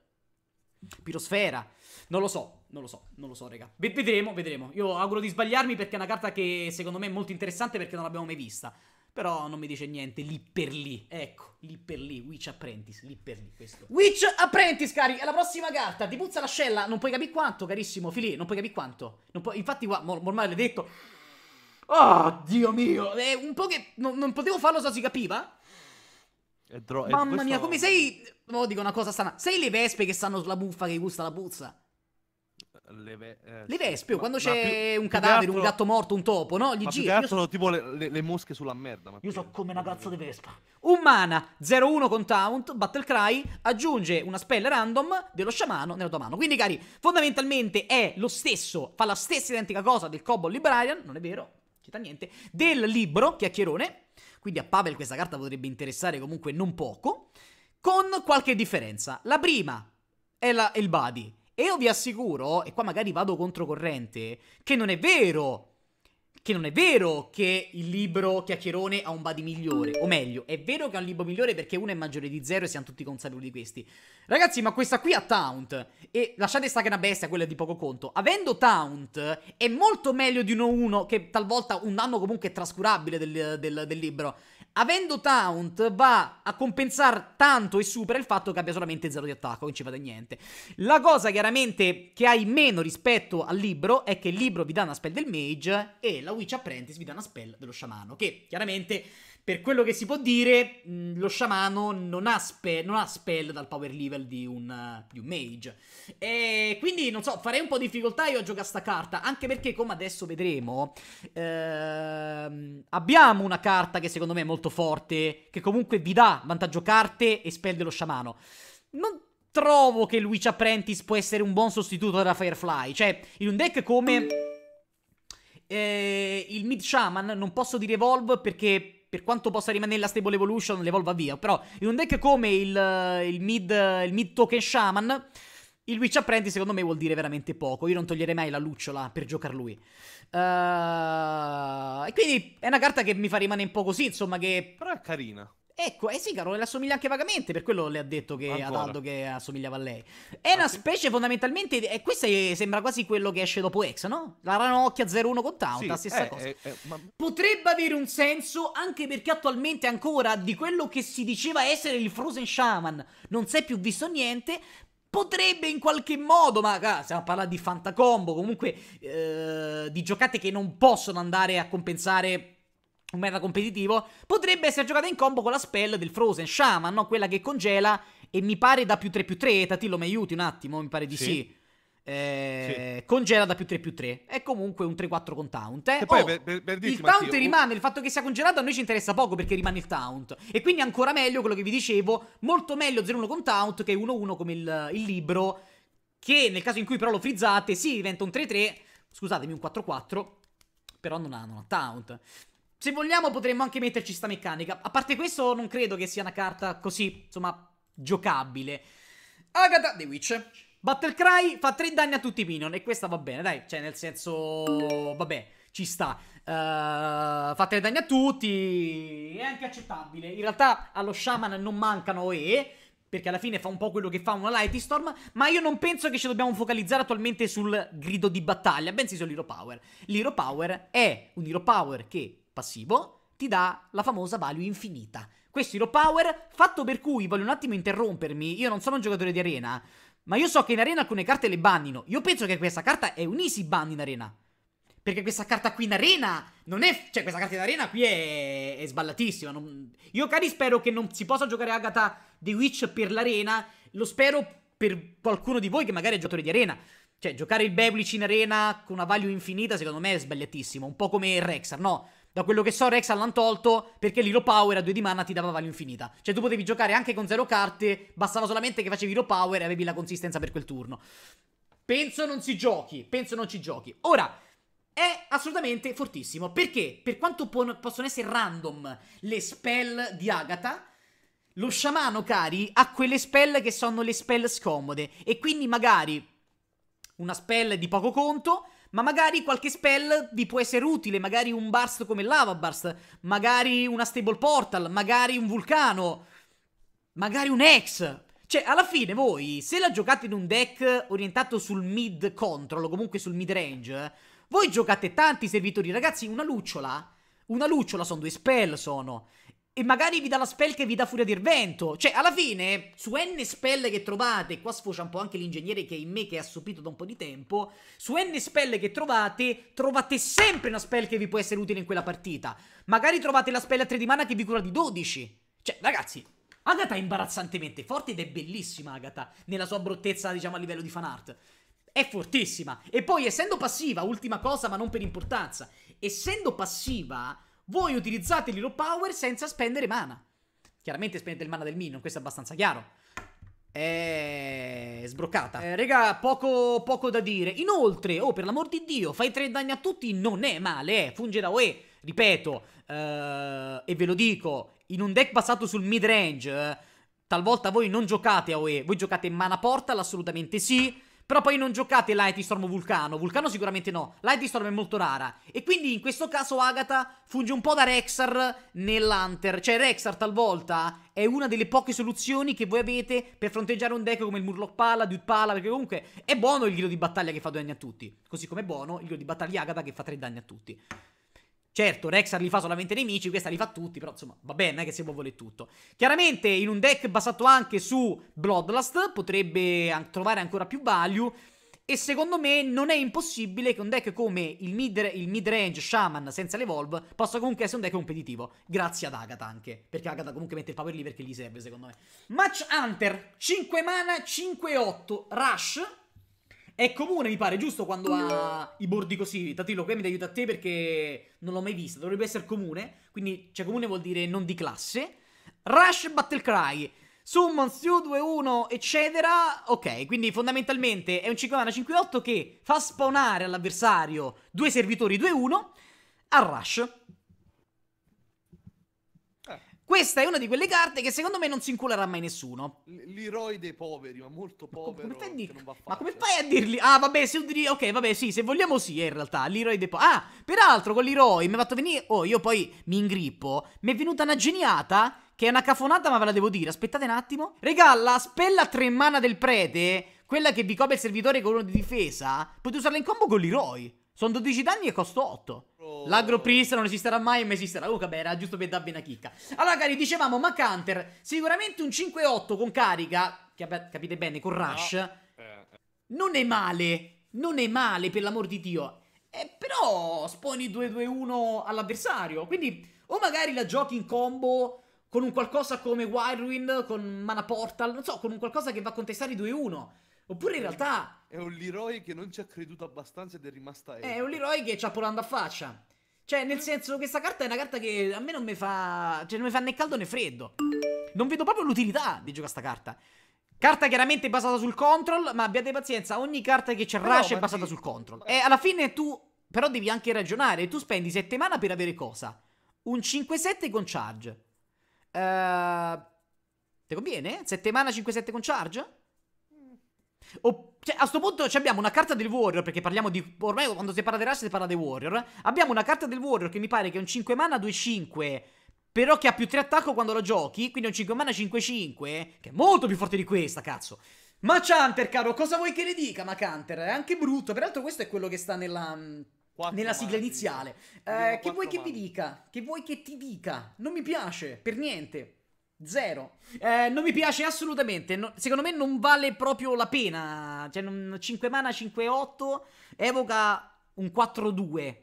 Pirosfera. Non lo so, non lo so, non lo so, raga. Vedremo, vedremo. Io auguro di sbagliarmi perché è una carta che secondo me è molto interessante perché non l'abbiamo mai vista. Però non mi dice niente lì per lì. Ecco, lì per lì, Witch Apprentice, lì per lì questo. Witch Apprentice, cari, è la prossima carta. Ti puzza la scella. non puoi capire quanto, carissimo Fili, non puoi capire quanto. Puoi... Infatti qua, ormai l'hai detto. Oh, Dio mio, è un po' che non, non potevo farlo so si capiva. Mamma questo... mia, come sei... Oh, dico una cosa strana. Sei le vespe che stanno sulla buffa che gusta la puzza le, ve- eh, le vespe, ma, quando c'è più, un cadavere, altro, un gatto morto, un topo, no? Gli ma giri. Più che altro sono tipo le, le, le, mosche sulla merda. Ma io so come una cazzo di vespa. Un mana 0-1 con taunt, battle cry, aggiunge una spell random dello sciamano nella tua mano. Quindi, cari, fondamentalmente è lo stesso, fa la stessa identica cosa del Cobble Librarian, non è vero? Cita niente. Del libro, chiacchierone. Quindi a Pavel questa carta potrebbe interessare comunque non poco. Con qualche differenza. La prima è, la, è il body e io vi assicuro, e qua magari vado controcorrente, che non è vero che non è vero che il libro chiacchierone ha un body migliore, o meglio, è vero che ha un libro migliore perché uno è maggiore di zero e siamo tutti consapevoli di questi. Ragazzi, ma questa qui ha Taunt, e lasciate stare che è una bestia, quella di poco conto. Avendo Taunt è molto meglio di 1-1, che talvolta un danno comunque è trascurabile del, del, del libro. Avendo taunt va a compensare tanto e supera il fatto che abbia solamente 0 di attacco, non ci fate niente. La cosa chiaramente che hai meno rispetto al libro è che il libro vi dà una spell del mage e la Witch Apprentice vi dà una spell dello sciamano, che chiaramente per quello che si può dire, mm, lo sciamano non ha, spe- non ha spell dal power level di un, di un, mage. E quindi, non so, farei un po' di difficoltà io a giocare sta carta, anche perché, come adesso vedremo, ehm, abbiamo una carta che secondo me è molto forte, che comunque vi dà vantaggio carte e spell dello sciamano. Non trovo che Luigi Apprentice può essere un buon sostituto della Firefly. Cioè, in un deck come... Eh, il Mid Shaman non posso dire Evolve perché per quanto possa rimanere la stable evolution, l'evolva via. Però in un deck come il, eh, il, mid, il mid token shaman, il Witch Apprentice secondo me vuol dire veramente poco. Io non toglierei mai la lucciola per giocare lui. Uh, e quindi è una carta che mi fa rimanere un po' così, insomma che... Però è carina. Ecco, eh sì, caro, assomiglia anche vagamente, per quello le ha detto che ad Aldo che assomigliava a lei. È ah, una sì? specie fondamentalmente, e questa sembra quasi quello che esce dopo Ex, no? La ranocchia 01 con Town, sì, la stessa eh, cosa. Eh, eh, ma... Potrebbe avere un senso anche perché attualmente ancora di quello che si diceva essere il Frozen Shaman non si è più visto niente, potrebbe in qualche modo, ma ah, stiamo parlare di fantacombo, comunque eh, di giocate che non possono andare a compensare un meta competitivo, potrebbe essere giocata in combo con la spell del Frozen Shaman, no? quella che congela e mi pare da più 3 più 3, Tatillo mi aiuti un attimo, mi pare di sì. sì. Eh, sì. Congela da più 3 più 3 è comunque un 3-4 con taunt. Eh? Oh, per, per, per dirti, il taunt Matteo, rimane, il fatto che sia congelato a noi ci interessa poco perché rimane il taunt. E quindi ancora meglio quello che vi dicevo, molto meglio 0-1 con taunt che 1-1 come il, il libro, che nel caso in cui però lo frizzate, sì diventa un 3-3, scusatemi un 4-4 però non ha, non ha taunt. Se vogliamo potremmo anche metterci sta meccanica. A parte questo non credo che sia una carta così, insomma, giocabile. Agatha The Witch. Battlecry fa 3 danni a tutti i minion e questa va bene, dai. Cioè, nel senso... vabbè, ci sta. Uh, fa 3 danni a tutti. È anche accettabile. In realtà allo Shaman non mancano E perché alla fine fa un po' quello che fa una Lightstorm, ma io non penso che ci dobbiamo focalizzare attualmente sul grido di battaglia, bensì sull'Hero Power. L'Hero Power è un Hero Power che passivo ti dà la famosa value infinita. Questo è lo power, fatto per cui voglio un attimo interrompermi, io non sono un giocatore di arena, ma io so che in arena alcune carte le bannino. Io penso che questa carta è un easy ban in arena. Perché questa carta qui in arena non è. Cioè, questa carta in arena qui è, è sballatissima. Non... Io, cari, spero che non si possa giocare Agatha The Witch per l'arena. Lo spero per qualcuno di voi che magari è giocatore di arena. Cioè, giocare il Beblich in arena con una value infinita, secondo me, è sbagliatissimo. Un po' come il Rexar, no? Da quello che so, Rex l'hanno tolto perché l'Hero Power a 2 di mana ti dava value infinita. Cioè, tu potevi giocare anche con 0 carte, bastava solamente che facevi Hero Power e avevi la consistenza per quel turno. Penso non si giochi, penso non ci giochi. Ora, è assolutamente fortissimo. Perché? Per quanto po possono essere random le spell di Agatha, lo sciamano, cari, ha quelle spell che sono le spell scomode. E quindi magari una spell di poco conto ma magari qualche spell vi può essere utile, magari un burst come Lava Burst, magari una Stable Portal, magari un Vulcano, magari un X. Cioè, alla fine voi, se la giocate in un deck orientato sul mid control, o comunque sul mid range, voi giocate tanti servitori, ragazzi, una lucciola... Una lucciola sono due spell, sono e magari vi dà la spell che vi dà furia di vento. Cioè, alla fine, su N spell che trovate, qua sfocia un po' anche l'ingegnere che è in me che è assopito da un po' di tempo, su N spell che trovate, trovate sempre una spell che vi può essere utile in quella partita. Magari trovate la spell a 3 di mana che vi cura di 12. Cioè, ragazzi, Agatha è imbarazzantemente forte ed è bellissima Agatha, nella sua bruttezza, diciamo, a livello di fan art. È fortissima. E poi, essendo passiva, ultima cosa, ma non per importanza, essendo passiva voi utilizzate l'Hero Power senza spendere mana. Chiaramente spendete il mana del Minion, questo è abbastanza chiaro. È sbroccata. Eh, raga, poco, poco, da dire. Inoltre, oh, per l'amor di Dio, fai tre danni a tutti non è male, eh. Funge da OE, ripeto, eh, e ve lo dico, in un deck basato sul midrange, eh, talvolta voi non giocate a OE, voi giocate mana porta, assolutamente sì. Però poi non giocate Lightstorm Storm Vulcano. Vulcano sicuramente no. Lightstorm è molto rara. E quindi in questo caso Agatha funge un po' da Rexar nell'Hunter. Cioè Rexar talvolta è una delle poche soluzioni che voi avete per fronteggiare un deck come il Murloc Pala, Dude Pala, perché comunque è buono il giro di battaglia che fa due danni a tutti, così come è buono il giro di battaglia Agatha che fa tre danni a tutti. Certo, Rexar li fa solamente nemici, questa li fa tutti, però insomma, va bene, non è che si può voler tutto. Chiaramente in un deck basato anche su Bloodlust potrebbe trovare ancora più value e secondo me non è impossibile che un deck come il, mid, il mid Shaman senza l'Evolve possa comunque essere un deck competitivo, grazie ad Agatha anche, perché Agatha comunque mette il power lever che gli serve secondo me. Match Hunter, 5 mana, 5-8, Rush, è comune, mi pare, giusto quando ha mm. i bordi così. Tatillo, qui mi aiuta a te perché non l'ho mai vista. Dovrebbe essere comune. Quindi, cioè, comune vuol dire non di classe. Rush Battle Cry. Summon Stu 2-1, eccetera. Ok, quindi fondamentalmente è un 5-8 che fa spawnare all'avversario due servitori 2-1 a Rush. Questa è una di quelle carte che secondo me non si inculerà mai nessuno. L'eroe dei poveri, ma molto povero. Ma come, ma come fai a dirgli? Ah, vabbè, se dir... Ok, vabbè, sì, se vogliamo sì, eh, in realtà. L'eroe dei poveri. Ah, peraltro, con l'eroe mi ha fatto venire... Oh, io poi mi ingrippo. Mi è venuta una geniata, che è una cafonata, ma ve la devo dire. Aspettate un attimo. Regà, la spella tre mana del prete, quella che vi copre il servitore con uno di difesa, potete usarla in combo con l'eroe. Sono 12 danni e costo 8. Oh. L'agro priest non esisterà mai e mi esisterà. Oh, vabbè, era giusto per darvi una chicca. Allora, cari, dicevamo, ma Counter, sicuramente un 5-8 con carica, capite bene, con rush, no. Eh, eh. non è male. Non è male, per l'amor di Dio. Eh, però sponi 2-2-1 all'avversario. Quindi, o magari la giochi in combo con un qualcosa come Wild Wind, con Mana Portal, non so, con un qualcosa che va a contestare i 2-1. Oppure in realtà è un Leroy che non ci ha creduto abbastanza ed è rimasta È un Leroy che ci ha polando a faccia. Cioè, nel senso, questa carta è una carta che a me non mi fa... Cioè, non mi fa né caldo né freddo. Non vedo proprio l'utilità di giocare questa carta. Carta chiaramente basata sul control, ma abbiate pazienza, ogni carta che c'è Rush è basata ti... sul control. E alla fine tu... Però devi anche ragionare. Tu spendi 7 mana per avere cosa? Un 5-7 con charge. Ehm... Uh... Ti conviene? 7 mana 5-7 con charge? Mm. Oppure... Cioè, a questo punto cioè, abbiamo una carta del Warrior, perché parliamo di... Ormai quando si parla di Rush si parla di Warrior. Abbiamo una carta del Warrior che mi pare che è un 5 mana 2-5, però che ha più 3 attacco quando la giochi, quindi è un 5 mana 5-5, che è molto più forte di questa, cazzo. Ma Chanter, caro, cosa vuoi che ne dica? Ma Canter, è anche brutto. Peraltro questo è quello che sta nella... Mm, nella sigla mani. iniziale. Eh, che vuoi mani. che vi dica? Che vuoi che ti dica? Non mi piace, per niente. Zero. Eh, non mi piace assolutamente. No, secondo me non vale proprio la pena. Cioè, non, 5 mana, 5-8. Evoca un 4-2.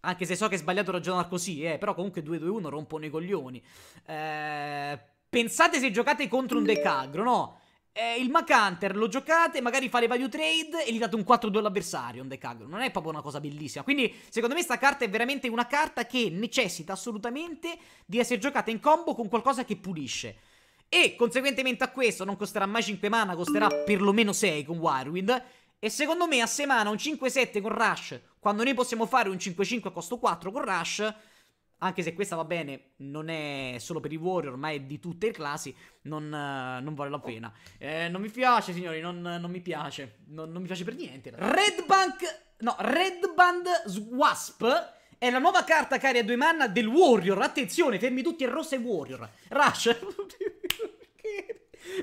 Anche se so che è sbagliato ragionare così, eh, però comunque 2-2-1 rompono i coglioni. Eh, pensate se giocate contro un deck no? eh, il Hunter lo giocate, magari fate value trade e gli date un 4-2 all'avversario, Non è proprio una cosa bellissima. Quindi, secondo me, questa carta è veramente una carta che necessita assolutamente di essere giocata in combo con qualcosa che pulisce. E, conseguentemente a questo, non costerà mai 5 mana, costerà perlomeno 6 con Wirewind. E secondo me a mana, un 5-7 con Rush, quando noi possiamo fare un 5-5 a costo 4 con Rush anche se questa va bene, non è solo per i Warrior, ma è di tutte le classi, non, eh, non vale la pena. Eh, non mi piace, signori, non, non mi piace. Non, non, mi piace per niente. Red Bank, no, Red Band Wasp è la nuova carta cari a due manna del Warrior. Attenzione, fermi tutti, è rossa e Warrior. Rush.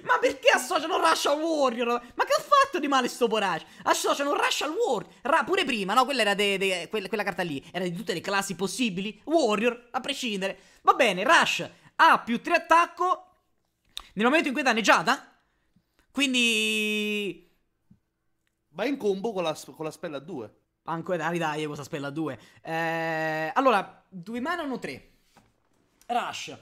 Ma perché associano Russian Warrior? Ma che ha fatto di male sto Porage? Associano Russian Warrior. Ra, pure prima, no? Quella era de, de, quella, quella carta lì. Era di tutte le classi possibili. Warrior, a prescindere. Va bene, Rush ha più 3 attacco. Nel momento in cui è danneggiata. Quindi... Va in combo con la, con la spella 2. Ancora, dai, dai, questa spella 2. Eh, allora, due mani hanno 3. Rush.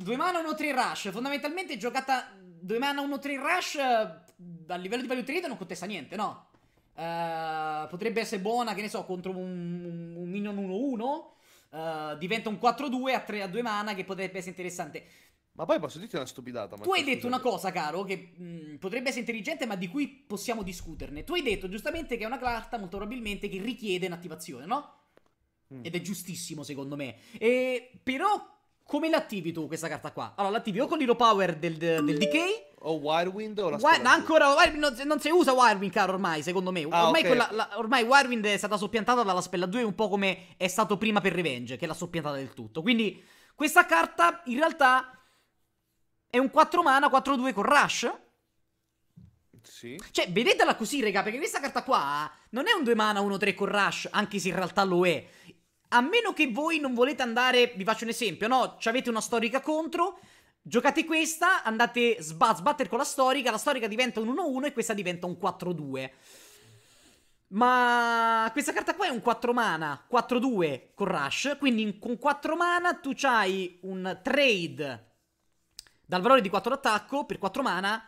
Due mana 1-3 rush. Fondamentalmente giocata. Due mana 1-3 rush. Eh, a livello di value trade non contesta niente, no? Uh, potrebbe essere buona, che ne so, contro un, un minion 1-1. Uh, eh, diventa un 4-2 a, 3, a 2 mana che potrebbe essere interessante. Ma poi posso dirti una stupidata. Ma tu hai detto una cosa, caro, che mh, mm, potrebbe essere intelligente, ma di cui possiamo discuterne. Tu hai detto giustamente che è una carta, molto probabilmente, che richiede un'attivazione, no? Mm. Ed è giustissimo, secondo me. E, però come l'attivi tu questa carta qua? Allora, l'attivi o con l'Hero Power del, del, Decay o Wirewind o la Wi- Ma ancora non, non, si usa Wirewind, caro, ormai, secondo me. Ah, ormai, okay. quella, la, ormai Wirewind è stata soppiantata dalla Spella 2 un po' come è stato prima per Revenge, che l'ha soppiantata del tutto. Quindi questa carta in realtà è un 4 mana 4-2 con Rush. Sì. Cioè, vedetela così, raga, perché questa carta qua non è un 2 mana 1-3 con Rush, anche se in realtà lo è. A meno che voi non volete andare, vi faccio un esempio, no? Ci avete una storica contro, giocate questa, andate a sbattere con la storica, la storica diventa un 1-1 e questa diventa un 4-2. Ma questa carta qua è un 4 mana, 4-2 con Rush, quindi con 4 mana tu hai un trade dal valore di 4 d'attacco per 4 mana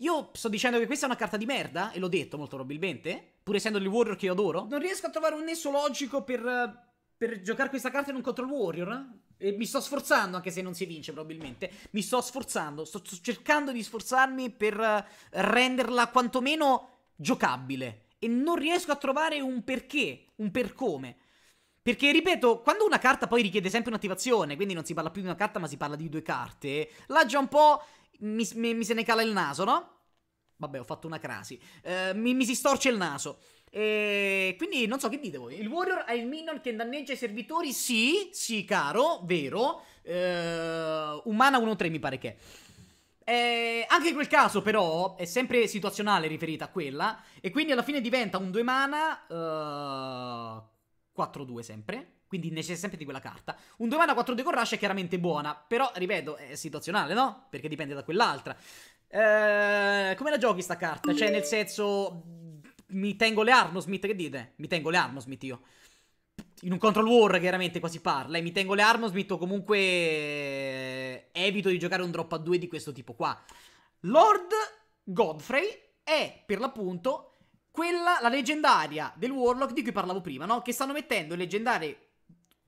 io sto dicendo che questa è una carta di merda, e l'ho detto molto probabilmente, pur essendo il Warrior che io adoro. Non riesco a trovare un nesso logico per, per giocare questa carta in un Control Warrior. E mi sto sforzando, anche se non si vince probabilmente. Mi sto sforzando, sto, cercando di sforzarmi per eh, renderla quantomeno giocabile. E non riesco a trovare un perché, un per come. Perché, ripeto, quando una carta poi richiede sempre un'attivazione, quindi non si parla più di una carta ma si parla di due carte, là già un po' mi, mi, mi se ne cala il naso, no? Vabbè, ho fatto una crasi. Eh, mi, mi, si storce il naso. E eh, quindi non so che dite voi. Il Warrior ha il minion che danneggia i servitori? Sì, sì, caro, vero. Eh, umana 1-3 mi pare che. Eh, anche in quel caso, però, è sempre situazionale riferita a quella. E quindi alla fine diventa un 2 mana. Uh, eh, 4-2 sempre. Quindi necessita sempre di quella carta. Un 2 mana 4 2 Rush è chiaramente buona, però, ripeto, è situazionale, no? Perché dipende da quell'altra. Eh, come la giochi sta carta? Cioè, nel senso, mi tengo le Armosmith, che dite? Mi tengo le Armosmith io. In un control war, chiaramente, qua si parla. E mi tengo le Armosmith o comunque eh, evito di giocare un drop a 2 di questo tipo qua. Lord Godfrey è, per l'appunto, quella, la leggendaria del Warlock di cui parlavo prima, no? Che stanno mettendo leggendarie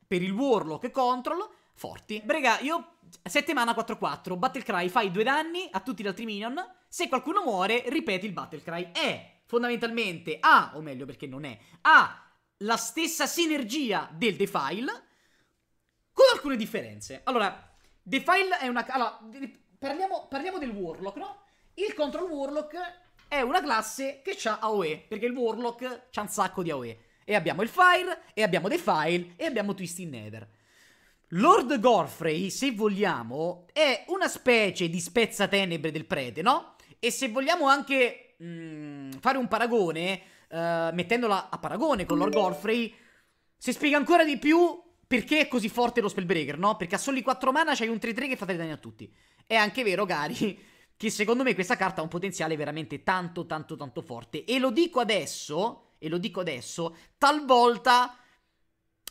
per il Warlock e Control, forti. Brega, io 7 mana 4-4, Battlecry, fai due danni a tutti gli altri minion, se qualcuno muore ripeti il Battlecry. È fondamentalmente ha, o meglio perché non è, ha la stessa sinergia del Defile con alcune differenze. Allora, Defile è una... Allora, parliamo, parliamo del Warlock, no? Il Control Warlock è una classe che ha AOE, perché il Warlock ha un sacco di AOE e abbiamo il Fire, e abbiamo The File, e abbiamo Twisting Nether. Lord Gorfrey, se vogliamo, è una specie di spezza tenebre del prete, no? E se vogliamo anche mh, mm, fare un paragone, uh, mettendola a paragone con Lord Gorfrey, si spiega ancora di più perché è così forte lo Spellbreaker, no? Perché a soli 4 mana c'hai un 3-3 che fa 3 danni a tutti. È anche vero, cari, che secondo me questa carta ha un potenziale veramente tanto, tanto, tanto forte. E lo dico adesso e lo dico adesso, talvolta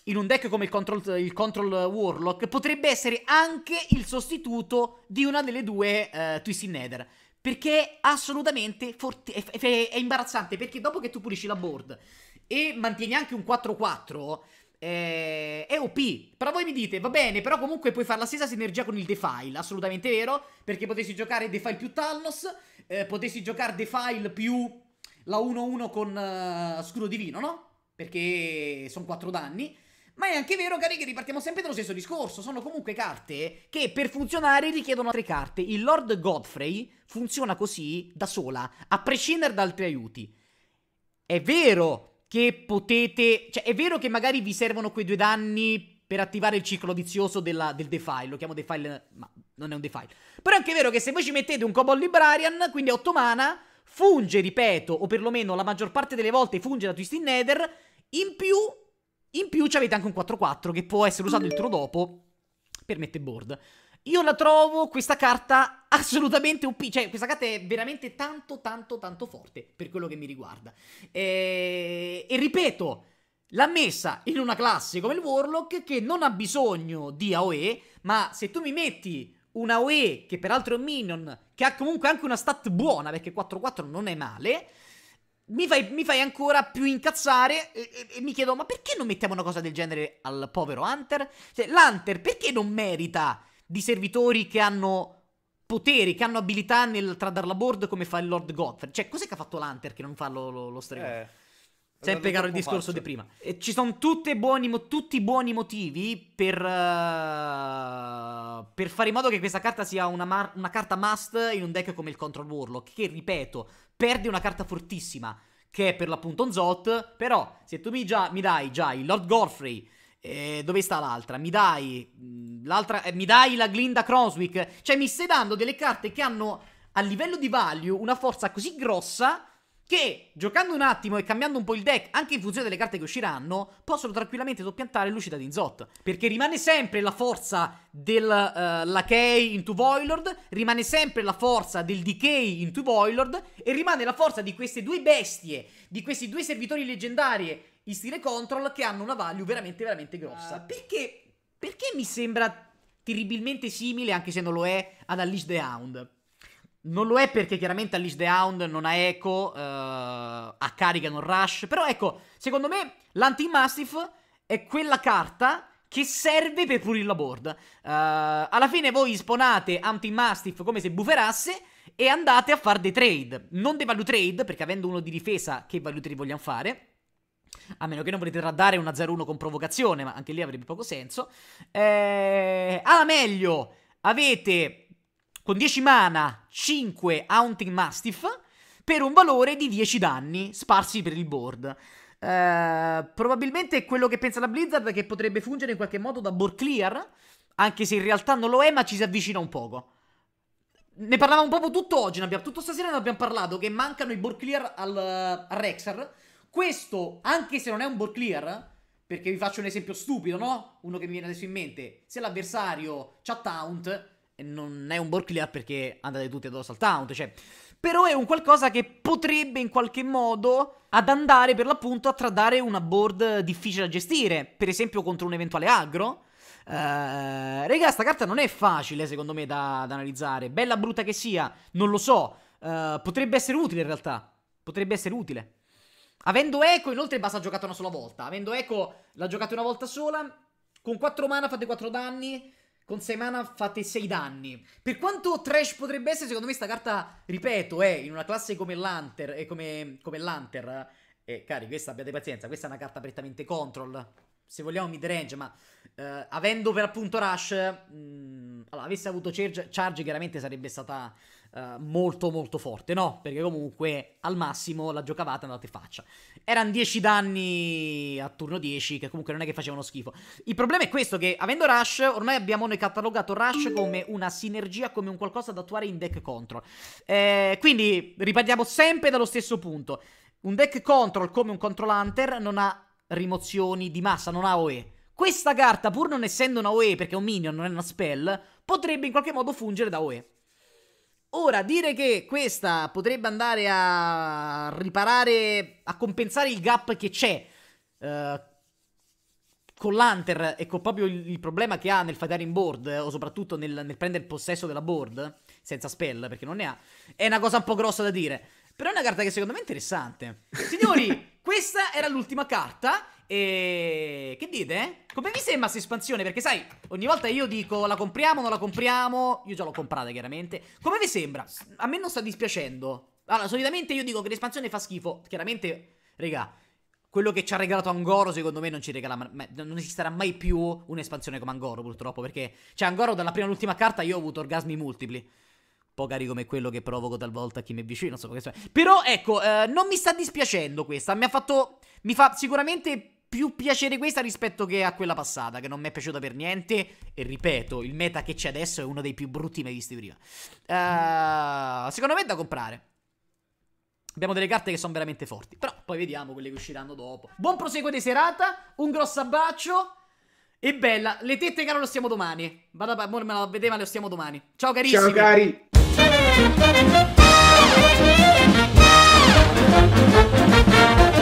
in un deck come il Control, il control Warlock potrebbe essere anche il sostituto di una delle due uh, Twisted Nether. Perché assolutamente forti- è, è, è, imbarazzante, perché dopo che tu pulisci la board e mantieni anche un 4-4... Eh, è OP. Però voi mi dite, va bene, però comunque puoi fare la stessa sinergia con il Defile, assolutamente vero, perché potessi giocare Defile più Talnos, eh, potessi giocare Defile più la 1-1 con uh, eh, Scuro Divino, no? Perché sono 4 danni. Ma è anche vero, cari, che ripartiamo sempre dallo stesso discorso. Sono comunque carte che per funzionare richiedono altre carte. Il Lord Godfrey funziona così da sola, a prescindere da altri aiuti. È vero che potete... Cioè, è vero che magari vi servono quei due danni per attivare il ciclo vizioso della, del defile. Lo chiamo defile, ma non è un defile. Però è anche vero che se voi ci mettete un Cobalt Librarian, quindi 8 mana, funge, ripeto, o perlomeno la maggior parte delle volte funge da Twisted Nether, in più, in più avete anche un 4-4 che può essere usato il turno dopo per mette board. Io la trovo questa carta assolutamente OP, cioè questa carta è veramente tanto tanto tanto forte per quello che mi riguarda. E, eh, e ripeto, l'ha messa in una classe come il Warlock che non ha bisogno di AOE, ma se tu mi metti una UE che peraltro è un minion, che ha comunque anche una stat buona perché 4-4 non è male, mi fai, mi fai ancora più incazzare e, e, e, mi chiedo ma perché non mettiamo una cosa del genere al povero Hunter? Cioè, l'Hunter perché non merita di servitori che hanno poteri, che hanno abilità nel tradar la board come fa il Lord Godfrey? Cioè, cos'è che ha fatto l'Hunter che non fa lo, lo, lo streamer? Eh. Sempre caro il discorso faccio. di prima. E ci sono buoni, tutti buoni motivi per, uh, per, fare in modo che questa carta sia una, una, carta must in un deck come il Control Warlock, che ripeto, perde una carta fortissima, che è per l'appunto un Zot, però se tu mi, già, mi dai già il Lord Godfrey, eh, dove sta l'altra? Mi dai, mm, l'altra, eh, mi dai la Glinda Croswick, cioè mi stai dando delle carte che hanno a livello di value una forza così grossa che giocando un attimo e cambiando un po' il deck, anche in funzione delle carte che usciranno, possono tranquillamente soppiantare l'uscita di Zot. Perché rimane sempre la forza del uh, eh, Lakei in Two Voilord, rimane sempre la forza del Decay in Two Voilord, e rimane la forza di queste due bestie, di questi due servitori leggendari in stile control che hanno una value veramente, veramente grossa. Ah. Perché, perché mi sembra terribilmente simile, anche se non lo è, ad Unleash the Hound? Non lo è perché chiaramente Alice the Hound non ha eco, eh, ha carica non rush, però ecco, secondo me l'anti-mastiff è quella carta che serve per pulire la board. Uh, alla fine voi sponate anti-mastiff come se buferasse e andate a fare dei trade. Non dei value trade, perché avendo uno di difesa che value trade vogliamo fare? A meno che non volete raddare una 0-1 con provocazione, ma anche lì avrebbe poco senso. Eh, alla ah, meglio avete con 10 mana 5 Haunting Mastiff per un valore di 10 danni sparsi per il board. Uh, probabilmente è quello che pensa la Blizzard che potrebbe fungere in qualche modo da board clear, anche se in realtà non lo è, ma ci si avvicina un poco. Ne parlavamo proprio tutto oggi, abbiamo, tutto stasera ne abbiamo parlato che mancano i board clear al, uh, Rexar. Questo, anche se non è un board clear, perché vi faccio un esempio stupido, no? Uno che mi viene adesso in mente. Se l'avversario chat taunt non è un board clear perché andate tutti addosso al taunt, cioè, però è un qualcosa che potrebbe in qualche modo ad andare per l'appunto a tradare una board difficile da gestire, per esempio contro un eventuale aggro. Uh, eh, raga, sta carta non è facile secondo me da, da analizzare, bella brutta che sia, non lo so, uh, potrebbe essere utile in realtà, potrebbe essere utile. Avendo Echo inoltre basta giocata una sola volta, avendo Echo la giocate una volta sola, con 4 mana fate 4 danni, con 6 mana fate 6 danni. Per quanto trash potrebbe essere, secondo me sta carta, ripeto, è eh, in una classe come l'Hunter, e eh, come, come l'Hunter, eh, eh, cari, questa abbiate pazienza, questa è una carta prettamente control, se vogliamo midrange, ma eh, avendo per appunto Rush, mh, mm, allora, avesse avuto charge, charge chiaramente sarebbe stata eh, molto molto forte, no? Perché comunque al massimo la giocavate andate in faccia. Erano 10 danni a turno 10 che comunque non è che facevano schifo. Il problema è questo che avendo Rush, ormai abbiamo noi catalogato Rush come una sinergia, come un qualcosa da attuare in deck control. Eh, quindi ripartiamo sempre dallo stesso punto. Un deck control come un control hunter non ha rimozioni di massa, non ha OE. Questa carta, pur non essendo una OE perché è un minion, non è una spell, potrebbe in qualche modo fungere da OE. Ora, dire che questa potrebbe andare a riparare, a compensare il gap che c'è eh, con l'Hunter e con proprio il, il, problema che ha nel fightare in board, eh, o soprattutto nel, nel prendere possesso della board, senza spell perché non ne ha, è una cosa un po' grossa da dire. Però è una carta che secondo me è interessante. Signori, Questa era l'ultima carta E... che dite? Come vi sembra questa espansione? Perché sai, ogni volta io dico la compriamo o non la compriamo Io già l'ho comprata chiaramente Come vi sembra? A me non sta dispiacendo Allora, solitamente io dico che l'espansione fa schifo Chiaramente, regà quello che ci ha regalato Angoro, secondo me, non ci regala. non esisterà mai più un'espansione come Angoro, purtroppo. Perché, cioè, Angoro, dalla prima all'ultima carta, io ho avuto orgasmi multipli. Pocari come quello che provoco talvolta a chi mi è vicino, so che... Però ecco, eh, non mi sta dispiacendo questa, mi ha fatto... Mi fa sicuramente più piacere questa rispetto che a quella passata, che non mi è piaciuta per niente. E ripeto, il meta che c'è adesso è uno dei più brutti mai visti prima. Uh, secondo me è da comprare. Abbiamo delle carte che sono veramente forti. Però poi vediamo quelle che usciranno dopo. Buon proseguo di serata, un grosso abbraccio. E bella, le tette caro lo stiamo domani. Vado a me la vedete, ma le stiamo domani. Ciao carissimo. Ciao cari. Thank you.